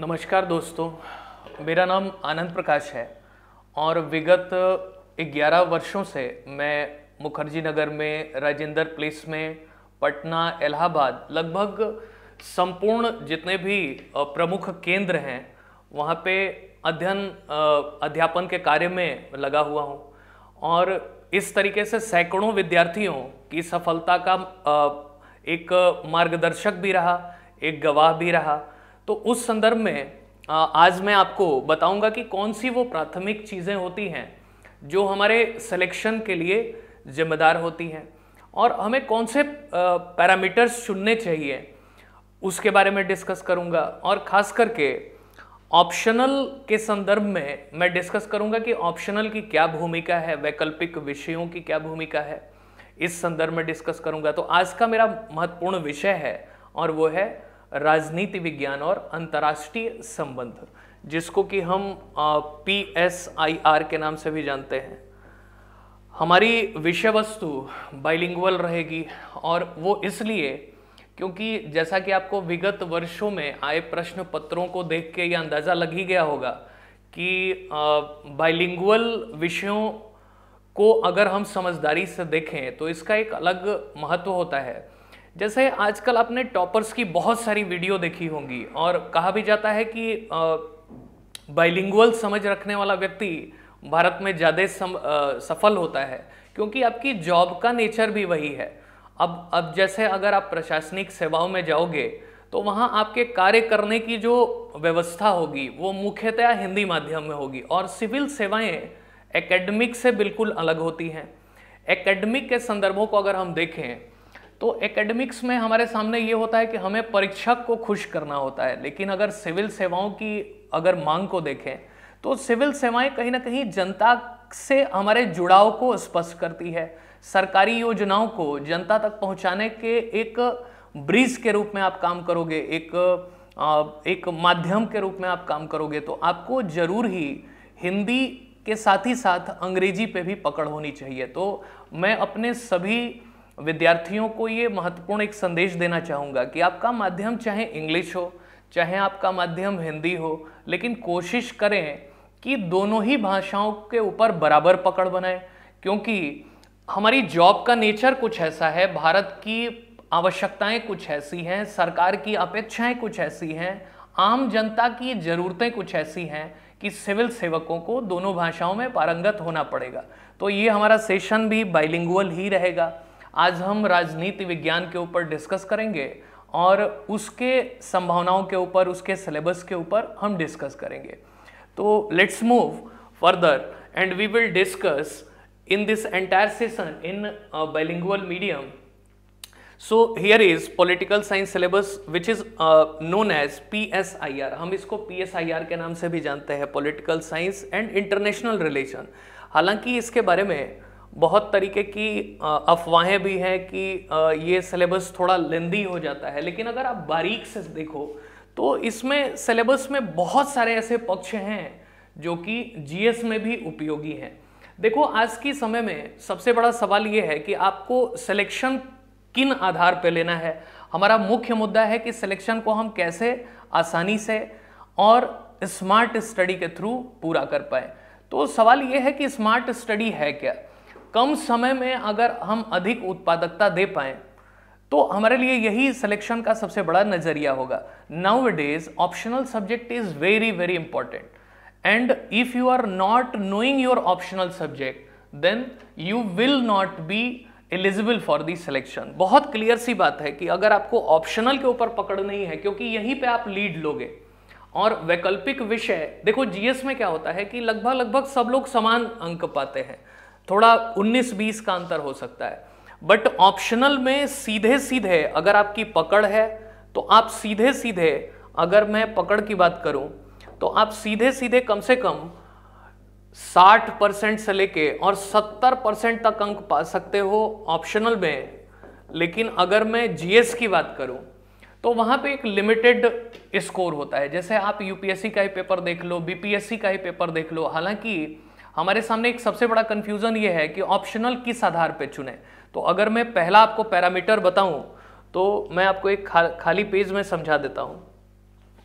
नमस्कार दोस्तों मेरा नाम आनंद प्रकाश है और विगत 11 वर्षों से मैं मुखर्जी नगर में राजेंद्र प्लेस में पटना इलाहाबाद लगभग संपूर्ण जितने भी प्रमुख केंद्र हैं वहाँ पे अध्ययन अध्यापन के कार्य में लगा हुआ हूँ और इस तरीके से सैकड़ों विद्यार्थियों की सफलता का एक मार्गदर्शक भी रहा एक गवाह भी रहा तो उस संदर्भ में आज मैं आपको बताऊंगा कि कौन सी वो प्राथमिक चीज़ें होती हैं जो हमारे सिलेक्शन के लिए जिम्मेदार होती हैं और हमें कौन से पैरामीटर्स चुनने चाहिए उसके बारे में डिस्कस करूंगा और ख़ास करके ऑप्शनल के संदर्भ में मैं डिस्कस करूंगा कि ऑप्शनल की क्या भूमिका है वैकल्पिक विषयों की क्या भूमिका है इस संदर्भ में डिस्कस करूंगा तो आज का मेरा महत्वपूर्ण विषय है और वो है राजनीति विज्ञान और अंतर्राष्ट्रीय संबंध जिसको कि हम पी एस आई आर के नाम से भी जानते हैं हमारी विषय वस्तु बाइलिंगुअल रहेगी और वो इसलिए क्योंकि जैसा कि आपको विगत वर्षों में आए प्रश्न पत्रों को देख के ये अंदाज़ा लग ही गया होगा कि बाइलिंगुअल विषयों को अगर हम समझदारी से देखें तो इसका एक अलग महत्व होता है जैसे आजकल आपने टॉपर्स की बहुत सारी वीडियो देखी होंगी और कहा भी जाता है कि बाइलिंगुअल समझ रखने वाला व्यक्ति भारत में ज़्यादा सफल होता है क्योंकि आपकी जॉब का नेचर भी वही है अब अब जैसे अगर आप प्रशासनिक सेवाओं में जाओगे तो वहाँ आपके कार्य करने की जो व्यवस्था होगी वो मुख्यतया हिंदी माध्यम में होगी और सिविल सेवाएं एकेडमिक से बिल्कुल अलग होती हैं एकेडमिक के संदर्भों को अगर हम देखें तो एकेडमिक्स में हमारे सामने ये होता है कि हमें परीक्षक को खुश करना होता है लेकिन अगर सिविल सेवाओं की अगर मांग को देखें तो सिविल सेवाएं कहीं ना कहीं जनता से हमारे जुड़ाव को स्पष्ट करती है सरकारी योजनाओं को जनता तक पहुंचाने के एक ब्रिज के रूप में आप काम करोगे एक एक माध्यम के रूप में आप काम करोगे तो आपको जरूर ही हिंदी के साथ ही साथ अंग्रेजी पे भी पकड़ होनी चाहिए तो मैं अपने सभी विद्यार्थियों को ये महत्वपूर्ण एक संदेश देना चाहूँगा कि आपका माध्यम चाहे इंग्लिश हो चाहे आपका माध्यम हिंदी हो लेकिन कोशिश करें कि दोनों ही भाषाओं के ऊपर बराबर पकड़ बनाएं क्योंकि हमारी जॉब का नेचर कुछ ऐसा है भारत की आवश्यकताएं कुछ ऐसी हैं सरकार की अपेक्षाएं कुछ ऐसी हैं आम जनता की ज़रूरतें कुछ ऐसी हैं कि सिविल सेवकों को दोनों भाषाओं में पारंगत होना पड़ेगा तो ये हमारा सेशन भी बाइलिंगुअल ही रहेगा आज हम राजनीति विज्ञान के ऊपर डिस्कस करेंगे और उसके संभावनाओं के ऊपर उसके सिलेबस के ऊपर हम डिस्कस करेंगे तो let's move further and we will discuss in this entire session in bilingual medium so here is political science syllabus which is known as P S I R हम इसको पी एस आई आर के नाम से भी जानते हैं political science and international relation हालांकि इसके बारे में बहुत तरीके की अफवाहें भी हैं कि ये सिलेबस थोड़ा लेंदी हो जाता है लेकिन अगर आप बारीक से देखो तो इसमें सिलेबस में बहुत सारे ऐसे पक्ष हैं जो कि जीएस में भी उपयोगी हैं देखो आज के समय में सबसे बड़ा सवाल ये है कि आपको सिलेक्शन किन आधार पर लेना है हमारा मुख्य मुद्दा है कि सिलेक्शन को हम कैसे आसानी से और स्मार्ट स्टडी के थ्रू पूरा कर पाए तो सवाल यह है कि स्मार्ट स्टडी है क्या कम समय में अगर हम अधिक उत्पादकता दे पाए तो हमारे लिए यही सिलेक्शन का सबसे बड़ा नजरिया होगा now days optional subject is very very important and if you are not knowing your optional subject then you will not be eligible for the selection बहुत क्लियर सी बात है कि अगर आपको ऑप्शनल के ऊपर पकड़ नहीं है क्योंकि यहीं पे आप लीड लोगे और वैकल्पिक विषय देखो जीएस में क्या होता है कि लगभग लगभग सब लोग समान अंक पाते हैं थोड़ा 19-20 का अंतर हो सकता है बट ऑप्शनल में सीधे सीधे अगर आपकी पकड़ है तो आप सीधे सीधे अगर मैं पकड़ की बात करूं तो आप सीधे सीधे कम से कम 60 परसेंट से लेके और 70 परसेंट तक अंक पा सकते हो ऑप्शनल में लेकिन अगर मैं जीएस की बात करूं तो वहां पे एक लिमिटेड स्कोर होता है जैसे आप यूपीएससी का ही पेपर देख लो बीपीएससी का ही पेपर देख लो हालांकि हमारे सामने एक सबसे बड़ा कंफ्यूजन ये है कि ऑप्शनल किस आधार पर चुने तो अगर मैं पहला आपको पैरामीटर बताऊं तो मैं आपको एक खा, खाली पेज में समझा देता हूं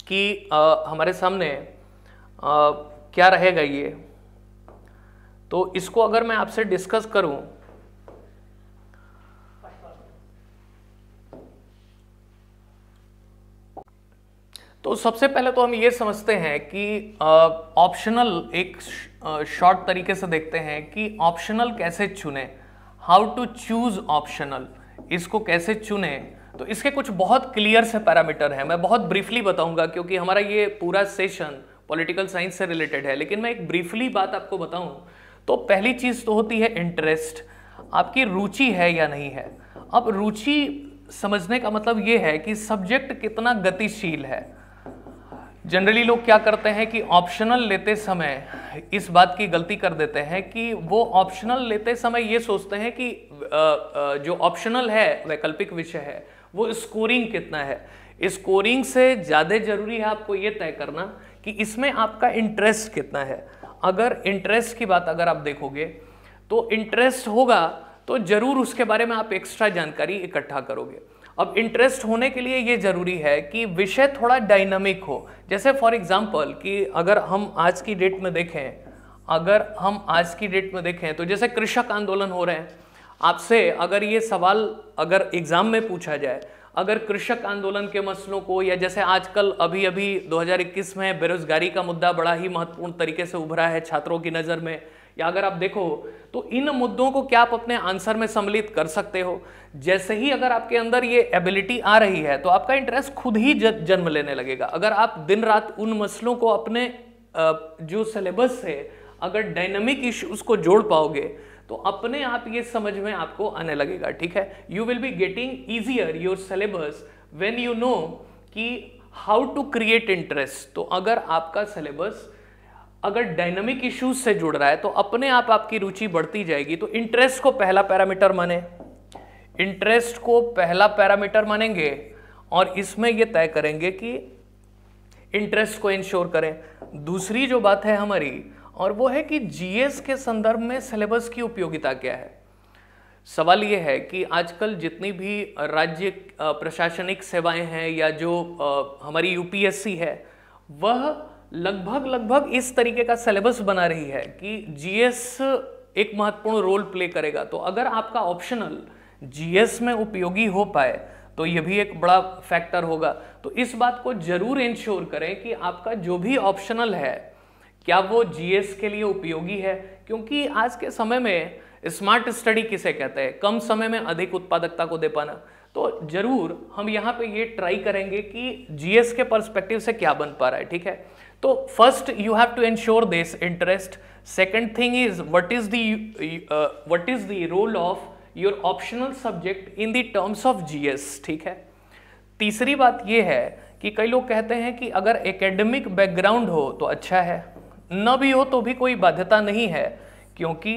कि आ, हमारे सामने आ, क्या रहेगा ये तो इसको अगर मैं आपसे डिस्कस करूं तो सबसे पहले तो हम ये समझते हैं कि ऑप्शनल एक शॉर्ट तरीके से देखते हैं कि ऑप्शनल कैसे चुने हाउ टू चूज ऑप्शनल इसको कैसे चुने तो इसके कुछ बहुत क्लियर से पैरामीटर हैं मैं बहुत ब्रीफली बताऊंगा क्योंकि हमारा ये पूरा सेशन पॉलिटिकल साइंस से रिलेटेड है लेकिन मैं एक ब्रीफली बात आपको बताऊं तो पहली चीज़ तो होती है इंटरेस्ट आपकी रुचि है या नहीं है अब रुचि समझने का मतलब ये है कि सब्जेक्ट कितना गतिशील है जनरली लोग क्या करते हैं कि ऑप्शनल लेते समय इस बात की गलती कर देते हैं कि वो ऑप्शनल लेते समय ये सोचते हैं कि जो ऑप्शनल है वैकल्पिक विषय है वो स्कोरिंग कितना है स्कोरिंग से ज़्यादा जरूरी है आपको ये तय करना कि इसमें आपका इंटरेस्ट कितना है अगर इंटरेस्ट की बात अगर आप देखोगे तो इंटरेस्ट होगा तो ज़रूर उसके बारे में आप एक्स्ट्रा जानकारी इकट्ठा करोगे अब इंटरेस्ट होने के लिए ये ज़रूरी है कि विषय थोड़ा डायनामिक हो जैसे फॉर एग्जांपल कि अगर हम आज की डेट में देखें अगर हम आज की डेट में देखें तो जैसे कृषक आंदोलन हो रहे हैं आपसे अगर ये सवाल अगर एग्ज़ाम में पूछा जाए अगर कृषक आंदोलन के मसलों को या जैसे आजकल अभी अभी 2021 में बेरोजगारी का मुद्दा बड़ा ही महत्वपूर्ण तरीके से उभरा है छात्रों की नज़र में या अगर आप देखो तो इन मुद्दों को क्या आप अपने आंसर में सम्मिलित कर सकते हो जैसे ही अगर आपके अंदर ये एबिलिटी आ रही है तो आपका इंटरेस्ट खुद ही जन्म लेने लगेगा अगर आप दिन रात उन मसलों को अपने जो सिलेबस है अगर डायनेमिक इश्यूज को जोड़ पाओगे तो अपने आप ये समझ में आपको आने लगेगा ठीक है you will be getting easier your syllabus when you know कि हाउ टू क्रिएट इंटरेस्ट तो अगर आपका सिलेबस अगर डायनामिक इश्यूज से जुड़ रहा है तो अपने आप आपकी रुचि बढ़ती जाएगी तो इंटरेस्ट को पहला पैरामीटर माने इंटरेस्ट को पहला पैरामीटर मानेंगे और इसमें ये तय करेंगे कि इंटरेस्ट को इंश्योर करें दूसरी जो बात है हमारी और वो है कि जीएस के संदर्भ में सिलेबस की उपयोगिता क्या है सवाल ये है कि आजकल जितनी भी राज्य प्रशासनिक सेवाएं हैं या जो हमारी यूपीएससी है वह लगभग लगभग इस तरीके का सिलेबस बना रही है कि जीएस एक महत्वपूर्ण रोल प्ले करेगा तो अगर आपका ऑप्शनल जीएस में उपयोगी हो पाए तो यह भी एक बड़ा फैक्टर होगा तो इस बात को जरूर इंश्योर करें कि आपका जो भी ऑप्शनल है क्या वो जीएस के लिए उपयोगी है क्योंकि आज के समय में स्मार्ट स्टडी किसे कहते हैं कम समय में अधिक उत्पादकता को दे पाना तो जरूर हम यहाँ पे ये ट्राई करेंगे कि जीएस के पर्सपेक्टिव से क्या बन पा रहा है ठीक है तो first you have to ensure this interest second thing is what is that is the role of your optional subject in the terms of S ठीक है तीसरी बात यह है कि कई लोग कहते हैं कि अगर एकेडमिक बैकग्राउंड हो तो अच्छा है न भी हो तो भी कोई बाध्यता नहीं है क्योंकि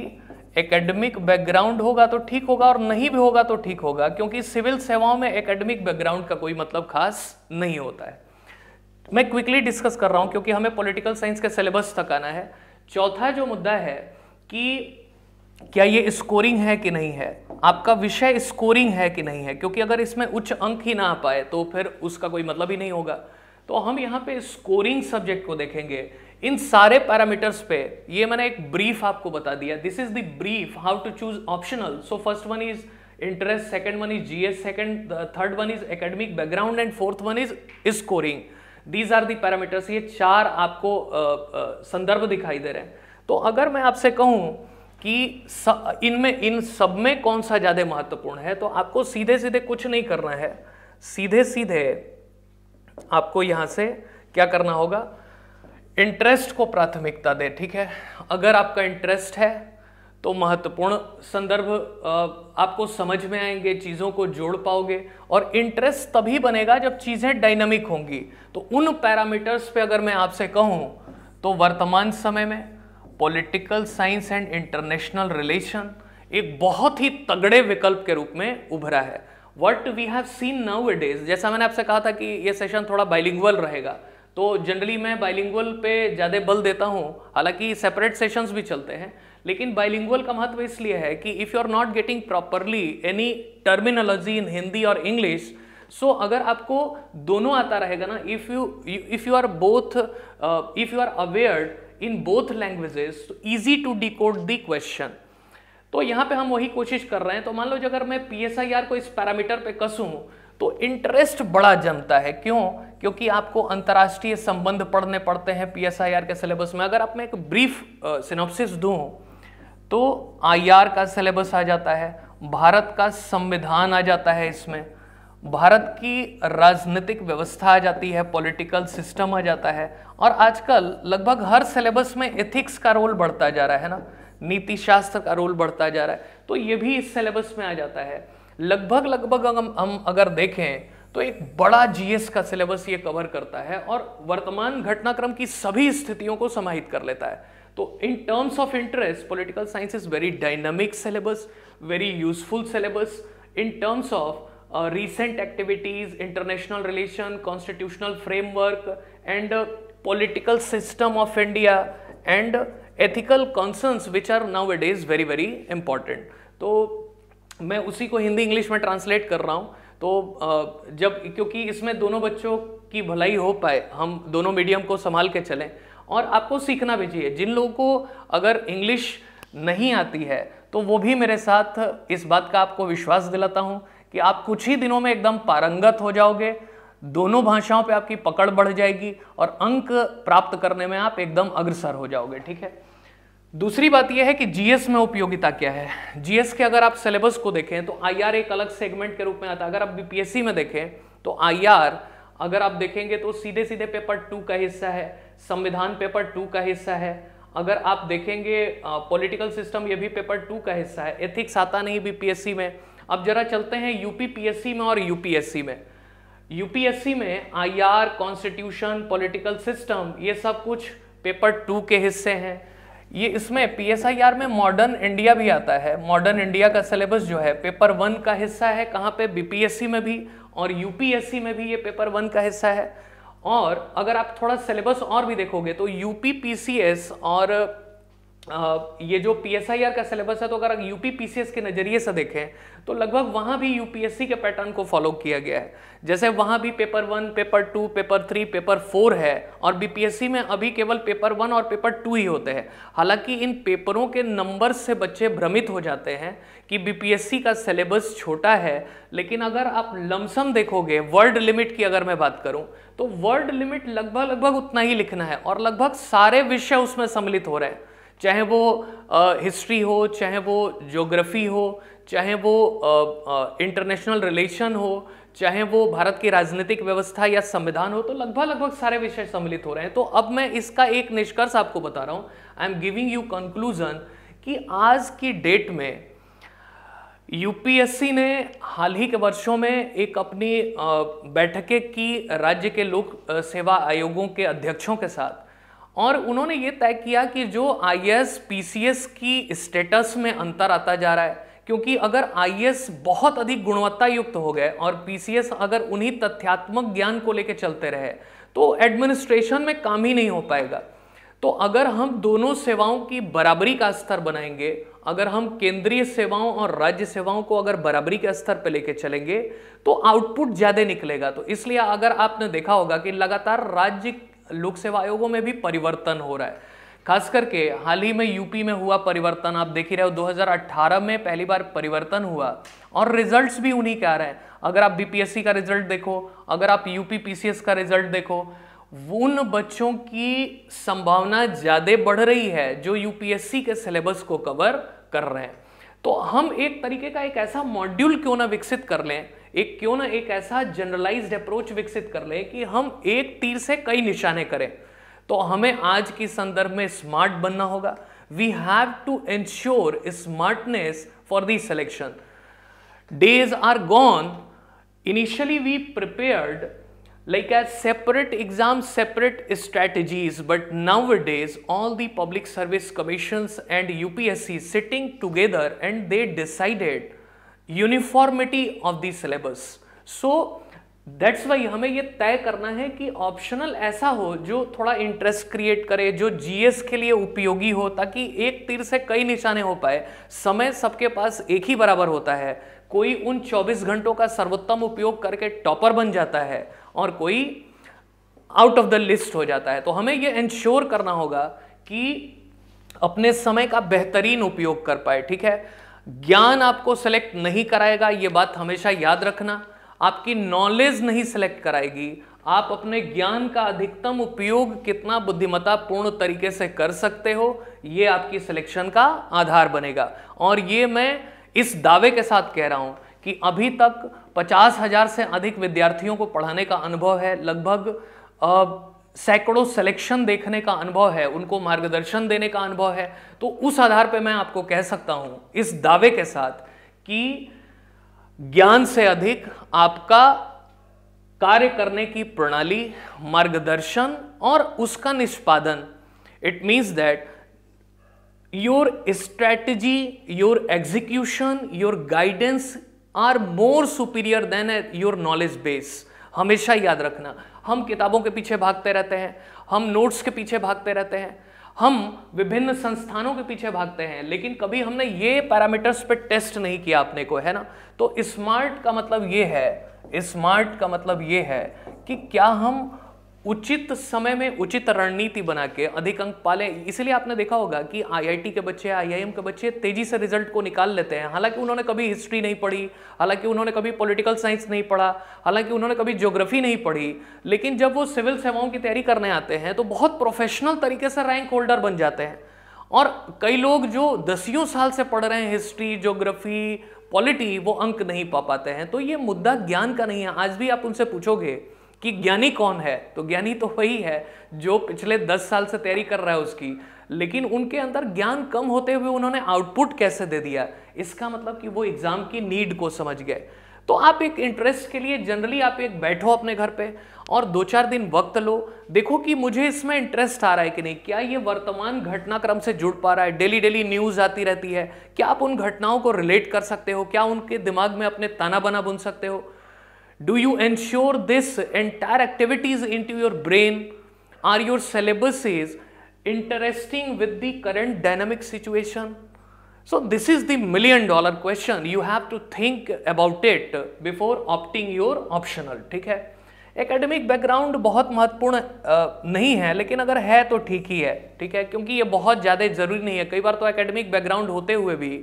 एकेडमिक बैकग्राउंड होगा तो ठीक होगा और नहीं भी होगा तो ठीक होगा क्योंकि सिविल सेवाओं में एकेडमिक बैकग्राउंड का कोई मतलब खास नहीं होता है मैं क्विकली डिस्कस कर रहा हूं क्योंकि हमें पॉलिटिकल साइंस का सिलेबस तक आना है चौथा जो मुद्दा है कि क्या ये स्कोरिंग है कि नहीं है आपका विषय स्कोरिंग है कि नहीं है क्योंकि अगर इसमें उच्च अंक ही ना आ पाए तो फिर उसका कोई मतलब ही नहीं होगा तो हम यहाँ पे स्कोरिंग सब्जेक्ट को देखेंगे इन सारे पैरामीटर्स पे ये मैंने एक ब्रीफ आपको बता दिया this is the brief how to choose optional so first one is interest second one is GS second third one is academic background and fourth one is scoring these are the parameters ये चार आपको संदर्भ दिखाई दे रहे हैं तो अगर मैं आपसे कहूं कि इनमें इन सब में कौन सा ज़्यादा महत्वपूर्ण है तो आपको सीधे सीधे कुछ नहीं करना है सीधे सीधे आपको यहां से क्या करना होगा इंटरेस्ट को प्राथमिकता दे ठीक है अगर आपका इंटरेस्ट है तो महत्वपूर्ण संदर्भ आपको समझ में आएंगे चीज़ों को जोड़ पाओगे और इंटरेस्ट तभी बनेगा जब चीज़ें डायनामिक होंगी तो उन पैरामीटर्स पे अगर मैं आपसे कहूँ तो वर्तमान समय में political science and international relation एक बहुत ही तगड़े विकल्प के रूप में उभरा है what we have seen now days जैसा मैंने आपसे कहा था कि ये सेशन थोड़ा बाइलिंगुअल रहेगा तो जनरली मैं बाइलिंगुअल पे ज़्यादा बल देता हूँ हालांकि सेपरेट सेशंस भी चलते हैं लेकिन बाइलिंगुअल का महत्व इसलिए है कि if you are not getting properly any terminology in Hindi और इंग्लिश सो so, अगर आपको दोनों आता रहेगा ना if you if you are both if you are aware in both languages easy to decode the question तो यहाँ पे हम वही कोशिश कर रहे हैं तो मान लो अगर मैं पी एस आई आर को इस पैरामीटर पे कसूँ तो इंटरेस्ट बड़ा जमता है क्यों क्योंकि आपको अंतर्राष्ट्रीय संबंध पढ़ने पड़ते हैं पी एस आई आर के सिलेबस में अगर आप मैं एक ब्रीफ सिनोप्सिस दूँ तो आईआर का सिलेबस आ जाता है भारत का संविधान आ जाता है इसमें भारत की राजनीतिक व्यवस्था आ जाती है पॉलिटिकल सिस्टम आ जाता है और आजकल लगभग हर सिलेबस में एथिक्स का रोल बढ़ता जा रहा है ना नीति शास्त्र का रोल बढ़ता जा रहा है तो ये भी इस सिलेबस में आ जाता है लगभग लगभग हम हम अगर देखें तो एक बड़ा जीएस का सिलेबस ये कवर करता है और वर्तमान घटनाक्रम की सभी स्थितियों को समाहित कर लेता है तो in terms of interest political science is very dynamic syllabus very useful syllabus in terms of recent activities international relation constitutional framework and political system of India and ethical concerns which are now it is very very important तो मैं उसी को Hindi English में translate कर रहा हूँ तो uh, जब क्योंकि इसमें दोनों बच्चों की भलाई हो पाए हम दोनों मीडियम को संभाल के चलें और आपको सीखना भी चाहिए जिन लोगों को अगर इंग्लिश नहीं आती है तो वो भी मेरे साथ इस बात का आपको विश्वास दिलाता हूँ कि आप कुछ ही दिनों में एकदम पारंगत हो जाओगे दोनों भाषाओं पे आपकी पकड़ बढ़ जाएगी और अंक प्राप्त करने में आप एकदम अग्रसर हो जाओगे ठीक है दूसरी बात यह है कि जीएस में उपयोगिता क्या है जीएस के अगर आप सिलेबस को देखें तो आईआर एक अलग सेगमेंट के रूप में आता है अगर आप बीपीएससी में देखें तो आईआर अगर आप देखेंगे तो सीधे सीधे पेपर टू का हिस्सा है संविधान पेपर टू का हिस्सा है अगर आप देखेंगे पॉलिटिकल सिस्टम ये भी पेपर टू का हिस्सा है एथिक्स आता नहीं पीएससी में अब जरा चलते हैं यूपीपीएससी में और यूपीएससी में यूपीएससी में आईआर कॉन्स्टिट्यूशन पॉलिटिकल सिस्टम ये सब कुछ पेपर टू के हिस्से हैं ये इसमें पीएसआईआर में मॉडर्न इंडिया भी आता है मॉडर्न इंडिया का सिलेबस जो है पेपर वन का हिस्सा है कहाँ पे बीपीएससी में भी और यूपीएससी में भी ये पेपर वन का हिस्सा है और अगर आप थोड़ा सिलेबस और भी देखोगे तो यूपीपीसीएस और ये जो पी का सिलेबस है तो अगर यूपी पी के नज़रिए से देखें तो लगभग वहाँ भी यू के पैटर्न को फॉलो किया गया है जैसे वहाँ भी paper one paper two paper three paper four है और बीपीएससी में अभी केवल पेपर वन और पेपर टू ही होते हैं हालांकि इन पेपरों के नंबर से बच्चे भ्रमित हो जाते हैं कि बीपीएससी का सिलेबस छोटा है लेकिन अगर आप लमसम देखोगे वर्ड लिमिट की अगर मैं बात करूँ तो वर्ड लिमिट लगभग लगभग उतना ही लिखना है और लगभग सारे विषय उसमें सम्मिलित हो रहे हैं चाहे वो हिस्ट्री हो चाहे वो जोग्राफ़ी हो चाहे वो इंटरनेशनल रिलेशन हो चाहे वो भारत की राजनीतिक व्यवस्था या संविधान हो तो लगभग लगभग सारे विषय सम्मिलित हो रहे हैं तो अब मैं इसका एक निष्कर्ष आपको बता रहा हूँ I am giving you conclusion कि आज की डेट में यूपीएससी ने हाल ही के वर्षों में एक अपनी बैठकें की राज्य के लोक सेवा आयोगों के अध्यक्षों के साथ और उन्होंने ये तय किया कि जो आई एस पी की स्टेटस में अंतर आता जा रहा है क्योंकि अगर आई बहुत अधिक गुणवत्ता युक्त हो गए और पी अगर उन्हीं तथ्यात्मक ज्ञान को लेकर चलते रहे तो एडमिनिस्ट्रेशन में काम ही नहीं हो पाएगा तो अगर हम दोनों सेवाओं की बराबरी का स्तर बनाएंगे अगर हम केंद्रीय सेवाओं और राज्य सेवाओं को अगर बराबरी के स्तर पर लेके चलेंगे तो आउटपुट ज़्यादा निकलेगा तो इसलिए अगर आपने देखा होगा कि लगातार राज्य लोक सेवा आयोगों में भी परिवर्तन हो रहा है खास करके हाल ही में यूपी में हुआ परिवर्तन आप देख ही रहे हो 2018 में पहली बार परिवर्तन हुआ और रिजल्ट्स भी उन्हीं के आ रहे हैं अगर आप बीपीएससी का रिजल्ट देखो अगर आप यूपी पीसीएस का रिजल्ट देखो उन बच्चों की संभावना ज़्यादा बढ़ रही है जो यूपीएससी के सिलेबस को कवर कर रहे हैं तो हम एक तरीके का एक ऐसा मॉड्यूल क्यों ना विकसित कर लें एक क्यों ना एक ऐसा जनरलाइज्ड अप्रोच विकसित कर ले कि हम एक तीर से कई निशाने करें तो हमें आज की संदर्भ में स्मार्ट बनना होगा we have to ensure smartness for the selection days are gone initially we prepare like a separate exam separate strategies but now days all the public service commission and you sitting together and they decided uniformity of the syllabus so that's why हमें यह तय करना है कि optional ऐसा हो जो थोड़ा इंटरेस्ट क्रिएट करे जो जीएस के लिए उपयोगी हो ताकि एक तीर से कई निशाने हो पाए समय सबके पास एक ही बराबर होता है कोई उन 24 घंटों का सर्वोत्तम उपयोग करके टॉपर बन जाता है और कोई आउट ऑफ द लिस्ट हो जाता है तो हमें यह इंश्योर करना होगा कि अपने समय का बेहतरीन उपयोग कर पाए ठीक है ज्ञान आपको सेलेक्ट नहीं कराएगा ये बात हमेशा याद रखना आपकी नॉलेज नहीं सेलेक्ट कराएगी आप अपने ज्ञान का अधिकतम उपयोग कितना बुद्धिमत्तापूर्ण तरीके से कर सकते हो ये आपकी सिलेक्शन का आधार बनेगा और ये मैं इस दावे के साथ कह रहा हूँ कि अभी तक पचास हजार से अधिक विद्यार्थियों को पढ़ाने का अनुभव है लगभग सैकड़ों सिलेक्शन देखने का अनुभव है उनको मार्गदर्शन देने का अनुभव है तो उस आधार पर मैं आपको कह सकता हूं इस दावे के साथ कि ज्ञान से अधिक आपका कार्य करने की प्रणाली मार्गदर्शन और उसका निष्पादन it means that your strategy your execution your guidance are more superior than your knowledge base हमेशा याद रखना हम किताबों के पीछे भागते रहते हैं हम नोट्स के पीछे भागते रहते हैं हम विभिन्न संस्थानों के पीछे भागते हैं लेकिन कभी हमने ये पैरामीटर्स पे टेस्ट नहीं किया अपने को है ना तो स्मार्ट का मतलब ये है स्मार्ट का मतलब ये है कि क्या हम उचित समय में उचित रणनीति बना के अधिक अंक पाले इसलिए आपने देखा होगा कि आईआईटी के बच्चे आईआईएम के बच्चे तेजी से रिजल्ट को निकाल लेते हैं हालांकि उन्होंने कभी हिस्ट्री नहीं पढ़ी हालांकि उन्होंने कभी पॉलिटिकल साइंस नहीं पढ़ा हालांकि उन्होंने कभी ज्योग्राफी नहीं पढ़ी लेकिन जब वो सिविल सेवाओं की तैयारी करने आते हैं तो बहुत प्रोफेशनल तरीके से रैंक होल्डर बन जाते हैं और कई लोग जो दसियों साल से पढ़ रहे हैं हिस्ट्री ज्योग्राफी पॉलिटी वो अंक नहीं पा पाते हैं तो ये मुद्दा ज्ञान का नहीं है आज भी आप उनसे पूछोगे कि ज्ञानी कौन है तो ज्ञानी तो वही है जो पिछले दस साल से तैयारी कर रहा है उसकी लेकिन उनके अंदर ज्ञान कम होते हुए उन्होंने आउटपुट कैसे दे दिया इसका मतलब कि वो एग्ज़ाम की नीड को समझ गए तो आप एक इंटरेस्ट के लिए जनरली आप एक बैठो अपने घर पे और दो चार दिन वक्त लो देखो कि मुझे इसमें इंटरेस्ट आ रहा है कि नहीं क्या ये वर्तमान घटनाक्रम से जुड़ पा रहा है डेली डेली न्यूज़ आती रहती है क्या आप उन घटनाओं को रिलेट कर सकते हो क्या उनके दिमाग में अपने ताना बना बुन सकते हो do you ensure this entire activities in to your brain are your syllabus is interesting with the current dynamic situation so this is the million dollar question you have to think about it before opting your optional ठीक है academic background बहुत महत्वपूर्ण नहीं है लेकिन अगर है तो ठीक ही है ठीक है क्योंकि ये बहुत ज़्यादा जरूरी नहीं है कई बार तो एकेडमिक बैकग्राउंड होते हुए भी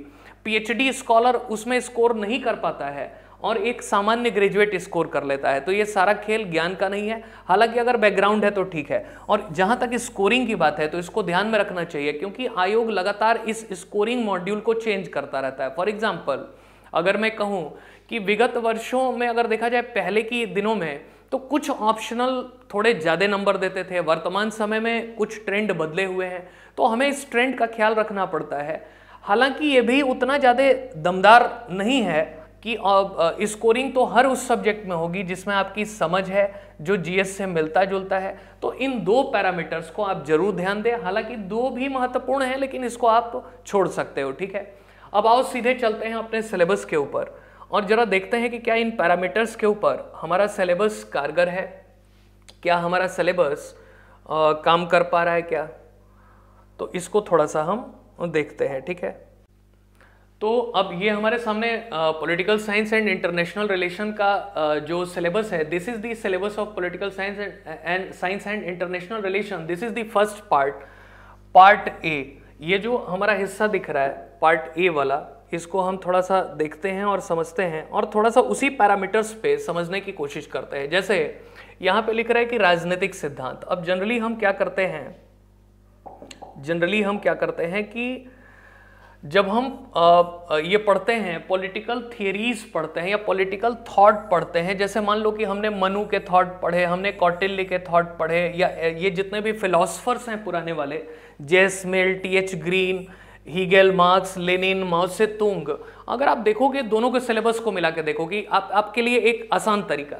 पीएचडी स्कॉलर उसमें स्कोर नहीं कर पाता है और एक सामान्य ग्रेजुएट स्कोर कर लेता है तो ये सारा खेल ज्ञान का नहीं है हालांकि अगर बैकग्राउंड है तो ठीक है और जहां तक स्कोरिंग की बात है तो इसको ध्यान में रखना चाहिए क्योंकि आयोग लगातार इस स्कोरिंग मॉड्यूल को चेंज करता रहता है फॉर एग्जाम्पल अगर मैं कहूँ कि विगत वर्षों में अगर देखा जाए पहले की दिनों में तो कुछ ऑप्शनल थोड़े ज़्यादा नंबर देते थे वर्तमान समय में कुछ ट्रेंड बदले हुए हैं तो हमें इस ट्रेंड का ख्याल रखना पड़ता है हालांकि ये भी उतना ज़्यादा दमदार नहीं है कि स्कोरिंग तो हर उस सब्जेक्ट में होगी जिसमें आपकी समझ है जो जीएस से मिलता जुलता है तो इन दो पैरामीटर्स को आप जरूर ध्यान दें हालांकि दो भी महत्वपूर्ण हैं लेकिन इसको आप छोड़ सकते हो ठीक है अब आओ सीधे चलते हैं अपने सिलेबस के ऊपर और ज़रा देखते हैं कि क्या इन पैरामीटर्स के ऊपर हमारा सिलेबस कारगर है क्या हमारा सिलेबस काम कर पा रहा है क्या तो इसको थोड़ा सा हम देखते हैं ठीक है तो अब ये हमारे सामने political science and international relation का uh, जो सिलेबस है this is the syllabus of political science and science and international relation this is the first part part A ये जो हमारा हिस्सा दिख रहा है पार्ट ए वाला इसको हम थोड़ा सा देखते हैं और समझते हैं और थोड़ा सा उसी पैरामीटर्स पे समझने की कोशिश करते हैं जैसे यहाँ पे लिख रहा है कि राजनीतिक सिद्धांत अब जनरली हम क्या करते हैं जनरली हम क्या करते हैं कि जब हम ये पढ़ते हैं पॉलिटिकल थियरीज पढ़ते हैं या पॉलिटिकल थॉट पढ़ते हैं जैसे मान लो कि हमने मनु के थॉट पढ़े हमने कौटिल्य के थॉट पढ़े या ये जितने भी फिलोसफर्स हैं पुराने वाले J S Mill T H Green Hegel Marx Lenin Mao Tse Tung अगर आप देखोगे दोनों के सिलेबस को मिला के देखोगे आप आपके लिए एक आसान तरीका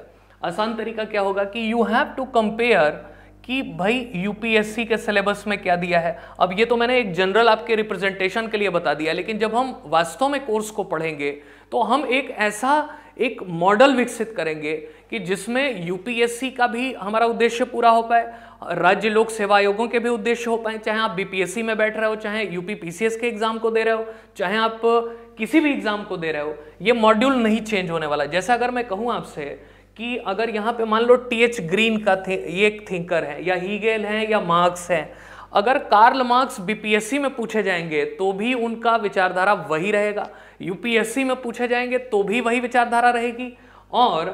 आसान तरीका क्या होगा कि यू हैव टू कंपेयर कि भाई यूपीएससी के सिलेबस में क्या दिया है अब ये तो मैंने एक जनरल आपके रिप्रेजेंटेशन के लिए बता दिया लेकिन जब हम वास्तव में कोर्स को पढ़ेंगे तो हम एक ऐसा एक मॉडल विकसित करेंगे कि जिसमें यूपीएससी का भी हमारा उद्देश्य पूरा हो पाए राज्य लोक सेवा आयोगों के भी उद्देश्य हो पाए चाहे आप बीपीएससी में बैठ रहे हो चाहे यूपी पीसीएस के एग्जाम को दे रहे हो चाहे आप किसी भी एग्जाम को दे रहे हो ये मॉड्यूल नहीं चेंज होने वाला जैसा अगर मैं कहूँ आपसे कि अगर यहाँ पे मान लो टी एच ग्रीन का थे, ये एक थिंकर है या हीगेल है या मार्क्स है अगर कार्ल मार्क्स बीपीएससी में पूछे जाएंगे तो भी उनका विचारधारा वही रहेगा यूपीएससी में पूछे जाएंगे तो भी वही विचारधारा रहेगी और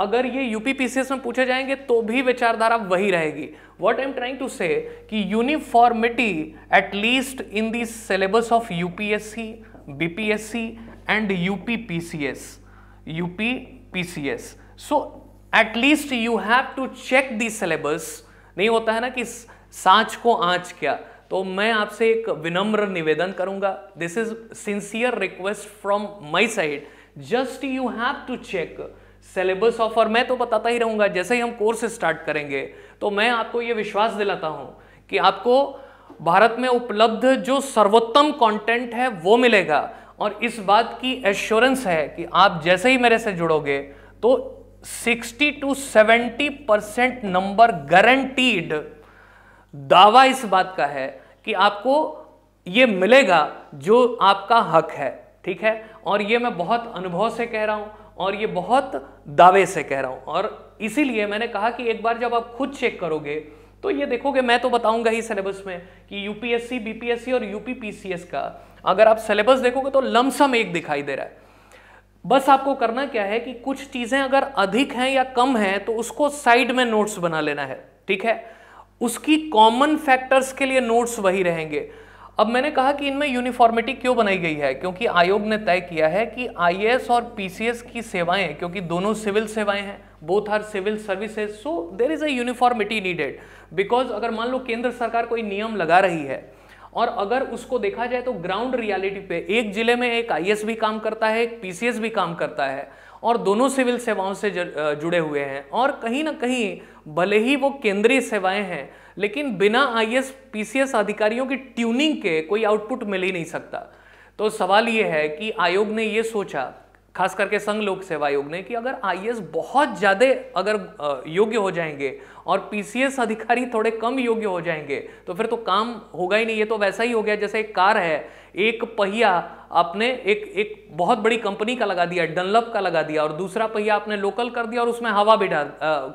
अगर ये यूपी में पूछे जाएंगे तो भी विचारधारा वही रहेगी what I am trying to say कि uniformity at least in the syllabus of UPSC BPSC and UPPCS PCS UP PCS so at least you have to check the syllabus नहीं होता है ना कि सांच को आंच क्या तो मैं आपसे एक विनम्र निवेदन करूंगा this is sincere request from my side just you have to check syllabus of और मैं तो बताता ही रहूंगा जैसे ही हम कोर्स स्टार्ट करेंगे तो मैं आपको ये विश्वास दिलाता हूं कि आपको भारत में उपलब्ध जो सर्वोत्तम कंटेंट है वो मिलेगा और इस बात की एश्योरेंस है कि आप जैसे ही मेरे से जुड़ोगे तो sixty to seventy percent number guaranteed दावा इस बात का है कि आपको ये मिलेगा जो आपका हक है ठीक है और ये मैं बहुत अनुभव से कह रहा हूं और ये बहुत दावे से कह रहा हूं और इसीलिए मैंने कहा कि एक बार जब आप खुद चेक करोगे तो ये देखोगे मैं तो बताऊंगा ही सिलेबस में कि यूपीएससी बीपीएससी और यूपीपीसीएस का अगर आप सिलेबस देखोगे तो लमसम एक दिखाई दे रहा है बस आपको करना क्या है कि कुछ चीज़ें अगर अधिक हैं या कम हैं तो उसको साइड में नोट्स बना लेना है ठीक है उसकी कॉमन फैक्टर्स के लिए नोट्स वही रहेंगे अब मैंने कहा कि इनमें यूनिफॉर्मिटी क्यों बनाई गई है क्योंकि आयोग ने तय किया है कि आईएएस और पीसीएस की सेवाएं क्योंकि दोनों सिविल सेवाएं हैं both are civil services so there is a uniformity needed because अगर मान लो केंद्र सरकार कोई नियम लगा रही है और अगर उसको देखा जाए तो ग्राउंड रियलिटी पे एक जिले में एक आई भी काम करता है एक पी भी काम करता है और दोनों सिविल सेवाओं से जुड़े हुए हैं और कहीं ना कहीं भले ही वो केंद्रीय सेवाएं हैं लेकिन बिना आई एस पी अधिकारियों की ट्यूनिंग के कोई आउटपुट मिल ही नहीं सकता तो सवाल ये है कि आयोग ने ये सोचा खास करके संघ लोक सेवा आयोग ने कि अगर आई बहुत ज़्यादा अगर योग्य हो जाएंगे और पी अधिकारी थोड़े कम योग्य हो जाएंगे तो फिर तो काम होगा ही नहीं ये तो वैसा ही हो गया जैसे एक कार है एक पहिया आपने एक एक बहुत बड़ी कंपनी का लगा दिया डनलप का लगा दिया और दूसरा पहिया आपने लोकल कर दिया और उसमें हवा भी डाल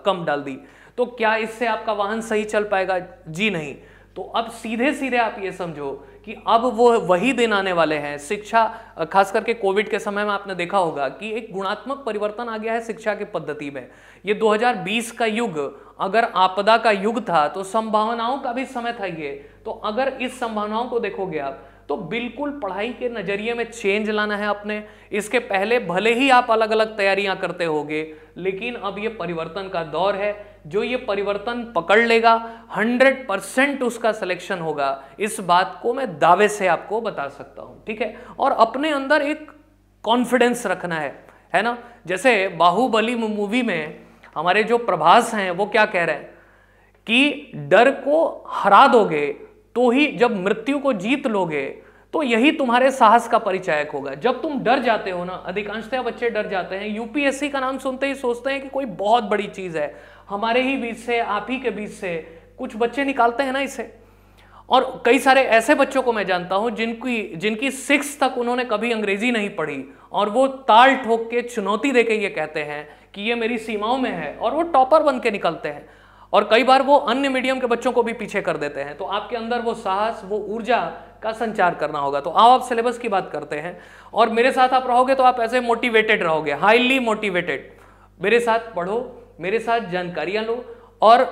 कम डाल दी तो क्या इससे आपका वाहन सही चल पाएगा जी नहीं तो अब सीधे सीधे आप ये समझो कि अब वो वही दिन आने वाले हैं शिक्षा खास करके कोविड के समय में आपने देखा होगा कि एक गुणात्मक परिवर्तन आ गया है शिक्षा की पद्धति में ये 2020 का युग अगर आपदा का युग था तो संभावनाओं का भी समय था ये तो अगर इस संभावनाओं को देखोगे आप तो बिल्कुल पढ़ाई के नज़रिए में चेंज लाना है अपने इसके पहले भले ही आप अलग अलग तैयारियां करते होगे लेकिन अब ये परिवर्तन का दौर है जो ये परिवर्तन पकड़ लेगा 100 परसेंट उसका सिलेक्शन होगा इस बात को मैं दावे से आपको बता सकता हूं ठीक है और अपने अंदर एक कॉन्फिडेंस रखना है है ना जैसे बाहुबली मूवी में हमारे जो प्रभास हैं वो क्या कह रहे हैं कि डर को हरा दोगे तो ही जब मृत्यु को जीत लोगे तो यही तुम्हारे साहस का परिचायक होगा जब तुम डर जाते हो ना अधिकांशतः बच्चे डर जाते हैं यूपीएससी का नाम सुनते ही सोचते हैं कि कोई बहुत बड़ी चीज़ है हमारे ही बीच से आप ही के बीच से कुछ बच्चे निकालते हैं ना इसे और कई सारे ऐसे बच्चों को मैं जानता हूं जिनकी जिनकी सिक्स तक उन्होंने कभी अंग्रेजी नहीं पढ़ी और वो ताल ठोक के चुनौती दे के ये कहते हैं कि ये मेरी सीमाओं में है और वो टॉपर बन के निकलते हैं और कई बार वो अन्य मीडियम के बच्चों को भी पीछे कर देते हैं तो आपके अंदर वो साहस वो ऊर्जा का संचार करना होगा तो आओ आप सिलेबस की बात करते हैं और मेरे साथ आप रहोगे तो आप ऐसे मोटिवेटेड रहोगे हाईली मोटिवेटेड मेरे साथ पढ़ो मेरे साथ जानकारियां लो और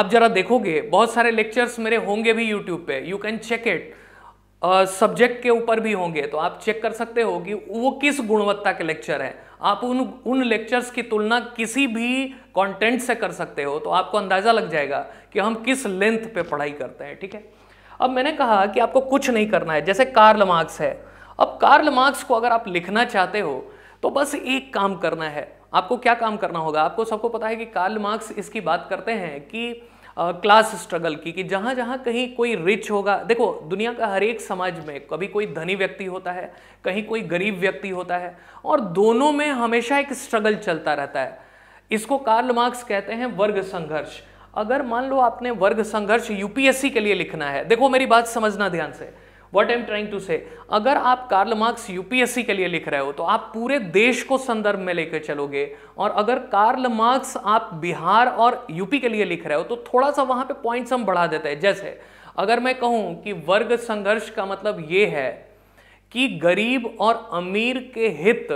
आप जरा देखोगे बहुत सारे लेक्चर्स मेरे होंगे भी यूट्यूब पे you can check it subject के ऊपर भी होंगे तो आप चेक कर सकते हो कि वो किस गुणवत्ता के लेक्चर हैं आप उन उन लेक्चर्स की तुलना किसी भी कंटेंट से कर सकते हो तो आपको अंदाज़ा लग जाएगा कि हम किस लेंथ पे पढ़ाई करते हैं ठीक है अब मैंने कहा कि आपको कुछ नहीं करना है जैसे कार्ल मार्क्स है अब कार्ल मार्क्स को अगर आप लिखना चाहते हो तो बस एक काम करना है आपको क्या काम करना होगा आपको सबको पता है कि कार्ल मार्क्स इसकी बात करते हैं कि क्लास स्ट्रगल की कि जहाँ जहाँ कहीं कोई रिच होगा देखो दुनिया का हर एक समाज में कभी कोई धनी व्यक्ति होता है कहीं कोई गरीब व्यक्ति होता है और दोनों में हमेशा एक स्ट्रगल चलता रहता है इसको कार्ल मार्क्स कहते हैं वर्ग संघर्ष अगर मान लो आपने वर्ग संघर्ष यूपीएससी के लिए लिखना है देखो मेरी बात समझना ध्यान से what I am trying to say अगर आप कार्ल मार्क्स यूपीएससी के लिए लिख रहे हो तो आप पूरे देश को संदर्भ में लेकर चलोगे और अगर कार्ल मार्क्स आप बिहार और यूपी के लिए लिख रहे हो तो थोड़ा सा वहां पे पॉइंट्स हम बढ़ा देते हैं जैसे अगर मैं कहूं कि वर्ग संघर्ष का मतलब ये है कि गरीब और अमीर के हित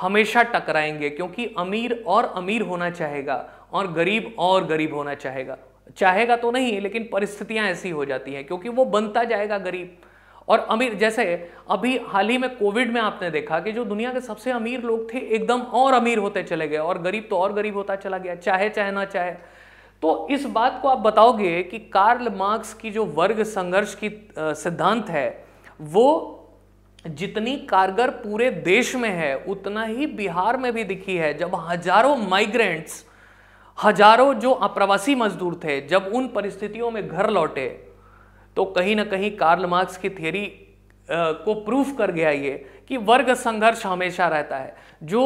हमेशा टकराएंगे क्योंकि अमीर और अमीर होना चाहेगा और गरीब और गरीब होना चाहेगा चाहेगा तो नहीं लेकिन परिस्थितियां ऐसी हो जाती हैं क्योंकि वो बनता जाएगा गरीब और अमीर जैसे अभी हाल ही में कोविड में आपने देखा कि जो दुनिया के सबसे अमीर लोग थे एकदम और अमीर होते चले गए और गरीब तो और गरीब होता चला गया चाहे चाहे ना चाहे तो इस बात को आप बताओगे कि कार्ल मार्क्स की जो वर्ग संघर्ष की सिद्धांत है वो जितनी कारगर पूरे देश में है उतना ही बिहार में भी दिखी है जब हजारों माइग्रेंट्स हजारों जो अप्रवासी मजदूर थे जब उन परिस्थितियों में घर लौटे तो कहीं ना कहीं कार्ल मार्क्स की थियरी को प्रूफ कर गया ये कि वर्ग संघर्ष हमेशा रहता है जो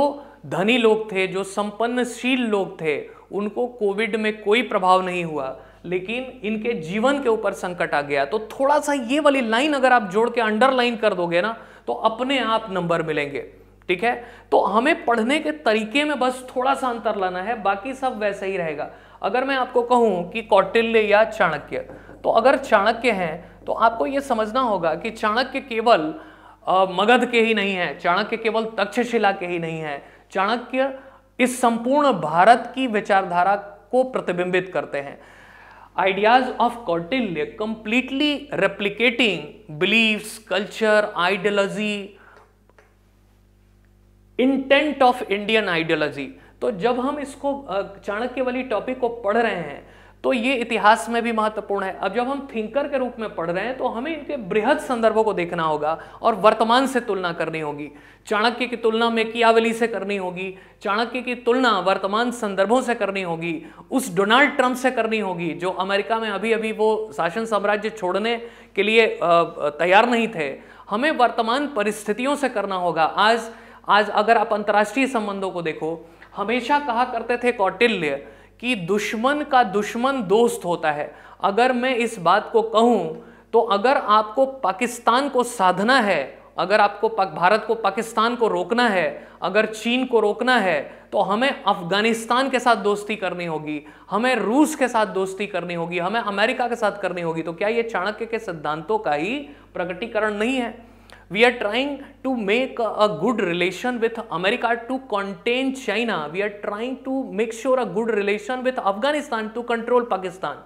धनी लोग थे जो संपन्नशील लोग थे उनको कोविड में कोई प्रभाव नहीं हुआ लेकिन इनके जीवन के ऊपर संकट आ गया तो थोड़ा सा ये वाली लाइन अगर आप जोड़ के अंडरलाइन कर दोगे ना तो अपने आप नंबर मिलेंगे ठीक है तो हमें पढ़ने के तरीके में बस थोड़ा सा अंतर लाना है बाकी सब वैसे ही रहेगा अगर मैं आपको कहूं कि कौटिल्य या चाणक्य तो अगर चाणक्य हैं तो आपको यह समझना होगा कि चाणक्य केवल मगध के ही नहीं है चाणक्य केवल तक्षशिला के ही नहीं है चाणक्य इस संपूर्ण भारत की विचारधारा को प्रतिबिंबित करते हैं ideas of Kautilya completely replicating beliefs culture ideology intent of Indian ideology तो जब हम इसको चाणक्य वाली टॉपिक को पढ़ रहे हैं तो ये इतिहास में भी महत्वपूर्ण है अब जब हम थिंकर के रूप में पढ़ रहे हैं तो हमें इनके बृहद संदर्भों को देखना होगा और वर्तमान से तुलना करनी होगी चाणक्य की तुलना में कियावली से करनी होगी चाणक्य की तुलना वर्तमान संदर्भों से करनी होगी उस डोनाल्ड ट्रंप से करनी होगी जो अमेरिका में अभी अभी वो शासन साम्राज्य छोड़ने के लिए तैयार नहीं थे हमें वर्तमान परिस्थितियों से करना होगा आज आज अगर आप अंतर्राष्ट्रीय संबंधों को देखो हमेशा कहा करते थे कौटिल्य कि दुश्मन का दुश्मन दोस्त होता है अगर मैं इस बात को कहूँ तो अगर आपको पाकिस्तान को साधना है अगर आपको भारत को पाकिस्तान को रोकना है अगर चीन को रोकना है तो हमें अफगानिस्तान के साथ दोस्ती करनी होगी हमें रूस के साथ दोस्ती करनी होगी हमें अमेरिका के साथ करनी होगी तो क्या ये चाणक्य के सिद्धांतों का ही प्रगटीकरण नहीं है we are trying to make a good relation with America to contain China we are trying to make sure a good relation with Afghanistan to control Pakistan